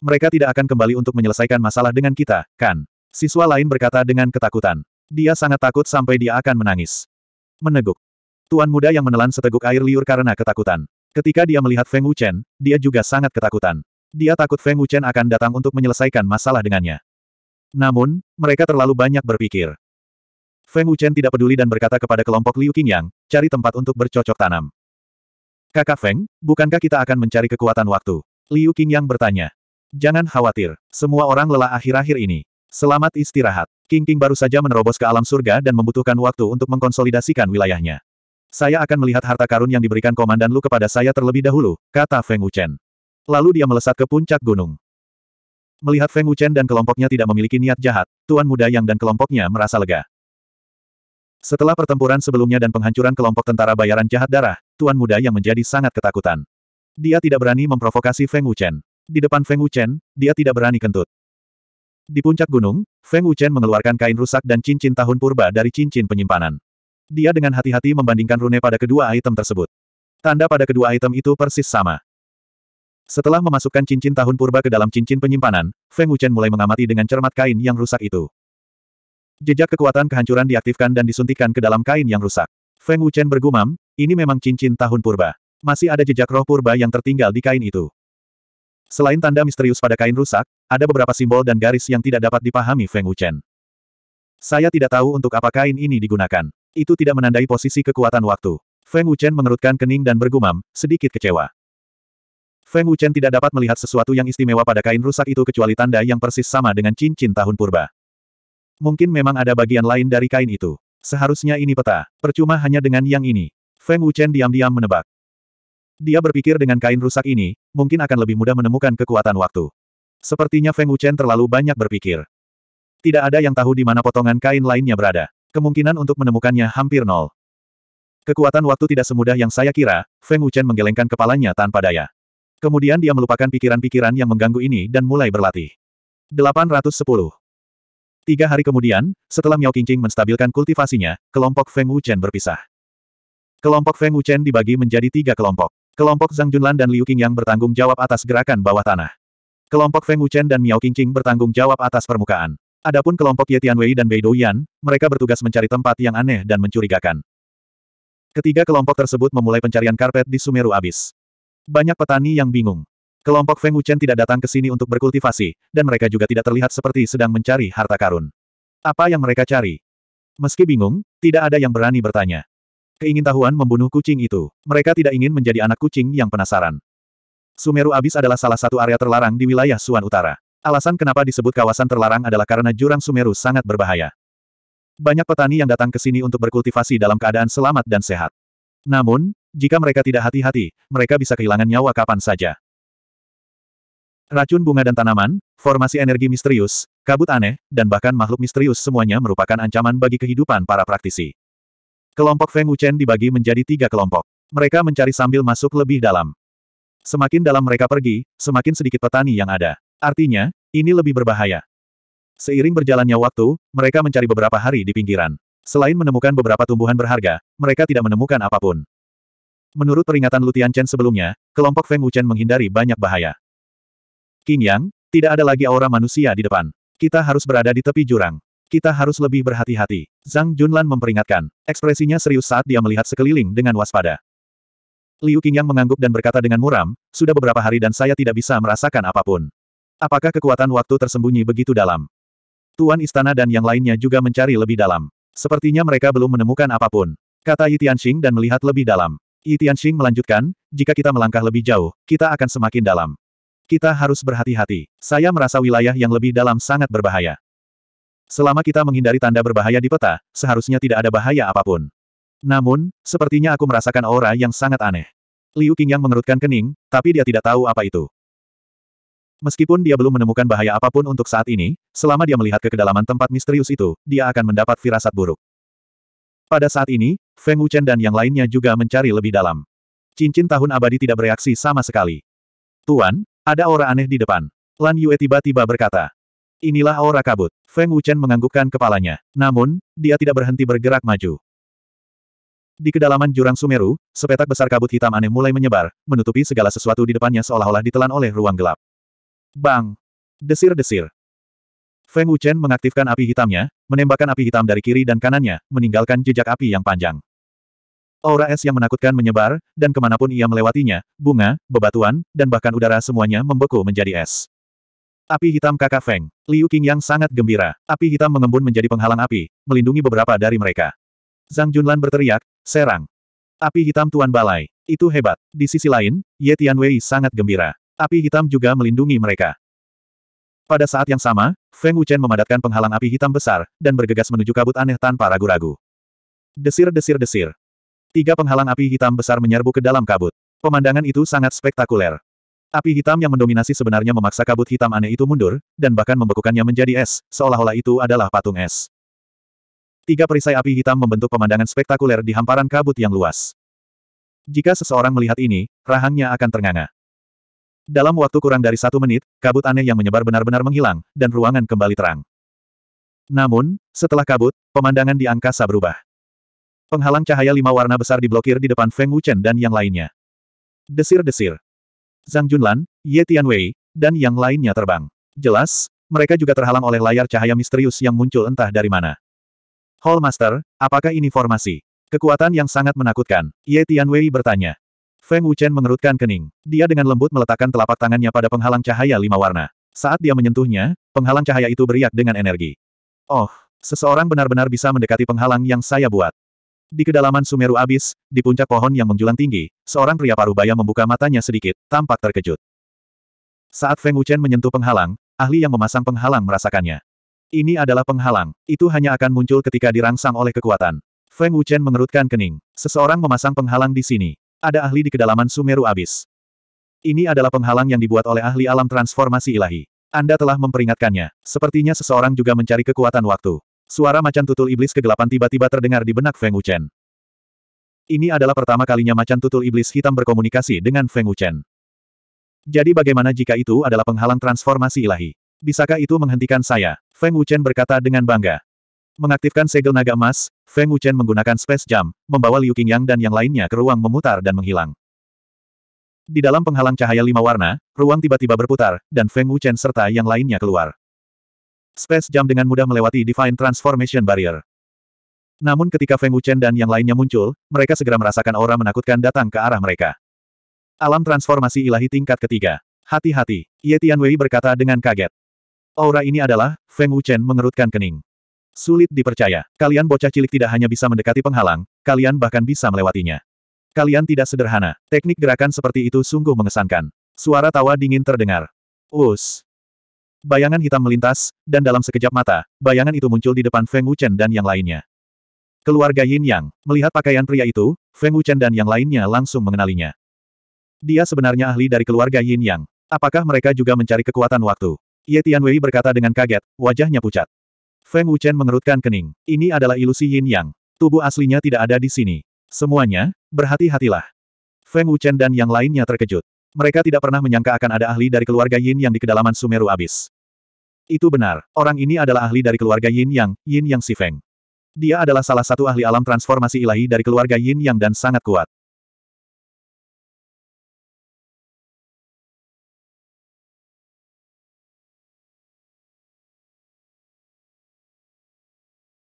Mereka tidak akan kembali untuk menyelesaikan masalah dengan kita, kan? Siswa lain berkata dengan ketakutan. Dia sangat takut sampai dia akan menangis. Meneguk. Tuan muda yang menelan seteguk air liur karena ketakutan. Ketika dia melihat Feng Wuchen, dia juga sangat ketakutan. Dia takut Feng Wuchen akan datang untuk menyelesaikan masalah dengannya. Namun, mereka terlalu banyak berpikir. Feng Wuchen tidak peduli dan berkata kepada kelompok Liu Qingyang, cari tempat untuk bercocok tanam. Kakak Feng, bukankah kita akan mencari kekuatan waktu? Liu Qingyang bertanya. Jangan khawatir, semua orang lelah akhir-akhir ini. Selamat istirahat. King King baru saja menerobos ke alam surga dan membutuhkan waktu untuk mengkonsolidasikan wilayahnya. Saya akan melihat harta karun yang diberikan Komandan Lu kepada saya terlebih dahulu, kata Feng Wuchen. Lalu dia melesat ke puncak gunung. Melihat Feng Wuchen dan kelompoknya tidak memiliki niat jahat, Tuan Muda Yang dan kelompoknya merasa lega. Setelah pertempuran sebelumnya dan penghancuran kelompok tentara bayaran jahat darah, Tuan Muda Yang menjadi sangat ketakutan. Dia tidak berani memprovokasi Feng Wuchen. Di depan Feng Wuchen, dia tidak berani kentut. Di puncak gunung, Feng Wuchen mengeluarkan kain rusak dan cincin tahun purba dari cincin penyimpanan. Dia dengan hati-hati membandingkan rune pada kedua item tersebut. Tanda pada kedua item itu persis sama. Setelah memasukkan cincin tahun purba ke dalam cincin penyimpanan, Feng Wuchen mulai mengamati dengan cermat kain yang rusak itu. Jejak kekuatan kehancuran diaktifkan dan disuntikan ke dalam kain yang rusak. Feng Wuchen bergumam, ini memang cincin tahun purba. Masih ada jejak roh purba yang tertinggal di kain itu. Selain tanda misterius pada kain rusak, ada beberapa simbol dan garis yang tidak dapat dipahami Feng Wuchen. Saya tidak tahu untuk apa kain ini digunakan. Itu tidak menandai posisi kekuatan waktu. Feng Wuchen mengerutkan kening dan bergumam, sedikit kecewa. Feng Wuchen tidak dapat melihat sesuatu yang istimewa pada kain rusak itu kecuali tanda yang persis sama dengan cincin tahun purba. Mungkin memang ada bagian lain dari kain itu. Seharusnya ini peta. Percuma hanya dengan yang ini. Feng Wuchen diam-diam menebak. Dia berpikir dengan kain rusak ini, mungkin akan lebih mudah menemukan kekuatan waktu. Sepertinya Feng Wuchen terlalu banyak berpikir. Tidak ada yang tahu di mana potongan kain lainnya berada. Kemungkinan untuk menemukannya hampir nol. Kekuatan waktu tidak semudah yang saya kira, Feng Wuchen menggelengkan kepalanya tanpa daya. Kemudian dia melupakan pikiran-pikiran yang mengganggu ini dan mulai berlatih. 810. Tiga hari kemudian, setelah Miao Qingqing menstabilkan kultivasinya, kelompok Feng Wuchen berpisah. Kelompok Feng Wuchen dibagi menjadi tiga kelompok. Kelompok Zhang Junlan dan Liu Qingyang bertanggung jawab atas gerakan bawah tanah. Kelompok Feng Wuchen dan Miao Qingqing bertanggung jawab atas permukaan. Adapun kelompok Ye Tianwei dan Bei Douyan, mereka bertugas mencari tempat yang aneh dan mencurigakan. Ketiga kelompok tersebut memulai pencarian karpet di Sumeru Abis. Banyak petani yang bingung. Kelompok Feng Wuchen tidak datang ke sini untuk berkultivasi, dan mereka juga tidak terlihat seperti sedang mencari harta karun. Apa yang mereka cari? Meski bingung, tidak ada yang berani bertanya. Keingintahuan membunuh kucing itu. Mereka tidak ingin menjadi anak kucing yang penasaran. Sumeru Abis adalah salah satu area terlarang di wilayah Suan Utara. Alasan kenapa disebut kawasan terlarang adalah karena jurang Sumeru sangat berbahaya. Banyak petani yang datang ke sini untuk berkultivasi dalam keadaan selamat dan sehat. Namun, jika mereka tidak hati-hati, mereka bisa kehilangan nyawa kapan saja. Racun bunga dan tanaman, formasi energi misterius, kabut aneh, dan bahkan makhluk misterius semuanya merupakan ancaman bagi kehidupan para praktisi. Kelompok Feng Wuchen dibagi menjadi tiga kelompok. Mereka mencari sambil masuk lebih dalam. Semakin dalam mereka pergi, semakin sedikit petani yang ada. Artinya, ini lebih berbahaya. Seiring berjalannya waktu, mereka mencari beberapa hari di pinggiran. Selain menemukan beberapa tumbuhan berharga, mereka tidak menemukan apapun. Menurut peringatan Lutian Chen sebelumnya, kelompok Feng Wuchen menghindari banyak bahaya. King Yang, tidak ada lagi aura manusia di depan. Kita harus berada di tepi jurang. Kita harus lebih berhati-hati. Zhang Junlan memperingatkan. Ekspresinya serius saat dia melihat sekeliling dengan waspada. Liu Qingyang mengangguk dan berkata dengan muram, sudah beberapa hari dan saya tidak bisa merasakan apapun. Apakah kekuatan waktu tersembunyi begitu dalam? Tuan Istana dan yang lainnya juga mencari lebih dalam. Sepertinya mereka belum menemukan apapun. Kata Yi Tianxing dan melihat lebih dalam. Yi Tianxing melanjutkan, jika kita melangkah lebih jauh, kita akan semakin dalam. Kita harus berhati-hati. Saya merasa wilayah yang lebih dalam sangat berbahaya. Selama kita menghindari tanda berbahaya di peta, seharusnya tidak ada bahaya apapun. Namun, sepertinya aku merasakan aura yang sangat aneh. Liu Qingyang mengerutkan kening, tapi dia tidak tahu apa itu. Meskipun dia belum menemukan bahaya apapun untuk saat ini, selama dia melihat ke kedalaman tempat misterius itu, dia akan mendapat firasat buruk. Pada saat ini, Feng Wuchen dan yang lainnya juga mencari lebih dalam. Cincin tahun abadi tidak bereaksi sama sekali. Tuan, ada aura aneh di depan. Lan Yue tiba-tiba berkata. Inilah aura kabut. Feng Wuchen menganggukkan kepalanya. Namun, dia tidak berhenti bergerak maju. Di kedalaman jurang Sumeru, sepetak besar kabut hitam aneh mulai menyebar, menutupi segala sesuatu di depannya seolah-olah ditelan oleh ruang gelap. Bang! Desir-desir. Feng Wuchen mengaktifkan api hitamnya, menembakkan api hitam dari kiri dan kanannya, meninggalkan jejak api yang panjang. Aura es yang menakutkan menyebar, dan kemanapun ia melewatinya, bunga, bebatuan, dan bahkan udara semuanya membeku menjadi es. Api hitam kakak Feng. Liu yang sangat gembira. Api hitam mengembun menjadi penghalang api, melindungi beberapa dari mereka. Zhang Junlan berteriak, Serang. Api hitam Tuan Balai. Itu hebat. Di sisi lain, Ye Tianwei sangat gembira. Api hitam juga melindungi mereka. Pada saat yang sama, Feng Wuchen memadatkan penghalang api hitam besar, dan bergegas menuju kabut aneh tanpa ragu-ragu. Desir-desir-desir. Tiga penghalang api hitam besar menyerbu ke dalam kabut. Pemandangan itu sangat spektakuler. Api hitam yang mendominasi sebenarnya memaksa kabut hitam aneh itu mundur, dan bahkan membekukannya menjadi es, seolah-olah itu adalah patung es. Tiga perisai api hitam membentuk pemandangan spektakuler di hamparan kabut yang luas. Jika seseorang melihat ini, rahangnya akan ternganga. Dalam waktu kurang dari satu menit, kabut aneh yang menyebar benar-benar menghilang, dan ruangan kembali terang. Namun, setelah kabut, pemandangan di angkasa berubah. Penghalang cahaya lima warna besar diblokir di depan Feng Wuchen dan yang lainnya. Desir-desir. Zhang Junlan, Ye Tianwei, dan yang lainnya terbang. Jelas, mereka juga terhalang oleh layar cahaya misterius yang muncul entah dari mana. Hall Master, apakah ini formasi? Kekuatan yang sangat menakutkan. Ye Tianwei bertanya. Feng Wuchen mengerutkan kening. Dia dengan lembut meletakkan telapak tangannya pada penghalang cahaya lima warna. Saat dia menyentuhnya, penghalang cahaya itu beriak dengan energi. Oh, seseorang benar-benar bisa mendekati penghalang yang saya buat. Di kedalaman Sumeru Abis, di puncak pohon yang menjulang tinggi, seorang pria paruh baya membuka matanya sedikit, tampak terkejut. Saat Feng Wuchen menyentuh penghalang, ahli yang memasang penghalang merasakannya. Ini adalah penghalang. Itu hanya akan muncul ketika dirangsang oleh kekuatan. Feng Wuchen mengerutkan kening. Seseorang memasang penghalang di sini. Ada ahli di kedalaman Sumeru Abis. Ini adalah penghalang yang dibuat oleh ahli alam transformasi ilahi. Anda telah memperingatkannya. Sepertinya seseorang juga mencari kekuatan waktu. Suara macan tutul iblis kegelapan tiba-tiba terdengar di benak Feng Wuchen. Ini adalah pertama kalinya macan tutul iblis hitam berkomunikasi dengan Feng Wuchen. Jadi bagaimana jika itu adalah penghalang transformasi ilahi? Bisakah itu menghentikan saya? Feng Wuchen berkata dengan bangga. Mengaktifkan segel naga emas, Feng Wuchen menggunakan space jam, membawa Liu Qingyang dan yang lainnya ke ruang memutar dan menghilang. Di dalam penghalang cahaya lima warna, ruang tiba-tiba berputar, dan Feng Wuchen serta yang lainnya keluar. Space jam dengan mudah melewati Divine Transformation Barrier. Namun ketika Feng Wuchen dan yang lainnya muncul, mereka segera merasakan aura menakutkan datang ke arah mereka. Alam transformasi ilahi tingkat ketiga. Hati-hati, Ye Tianwei berkata dengan kaget. Aura ini adalah, Feng Wuchen mengerutkan kening. Sulit dipercaya, kalian bocah cilik tidak hanya bisa mendekati penghalang, kalian bahkan bisa melewatinya. Kalian tidak sederhana, teknik gerakan seperti itu sungguh mengesankan. Suara tawa dingin terdengar. Us! Bayangan hitam melintas, dan dalam sekejap mata, bayangan itu muncul di depan Feng Wuchen dan yang lainnya. Keluarga Yin Yang, melihat pakaian pria itu, Feng Wuchen dan yang lainnya langsung mengenalinya. Dia sebenarnya ahli dari keluarga Yin Yang. Apakah mereka juga mencari kekuatan waktu? Ye Tianwei berkata dengan kaget, wajahnya pucat. Feng Wuchen mengerutkan kening. Ini adalah ilusi yin yang. Tubuh aslinya tidak ada di sini. Semuanya, berhati-hatilah. Feng Wuchen dan yang lainnya terkejut. Mereka tidak pernah menyangka akan ada ahli dari keluarga yin yang di kedalaman Sumeru abis. Itu benar, orang ini adalah ahli dari keluarga yin yang, yin yang si Feng. Dia adalah salah satu ahli alam transformasi ilahi dari keluarga yin yang dan sangat kuat.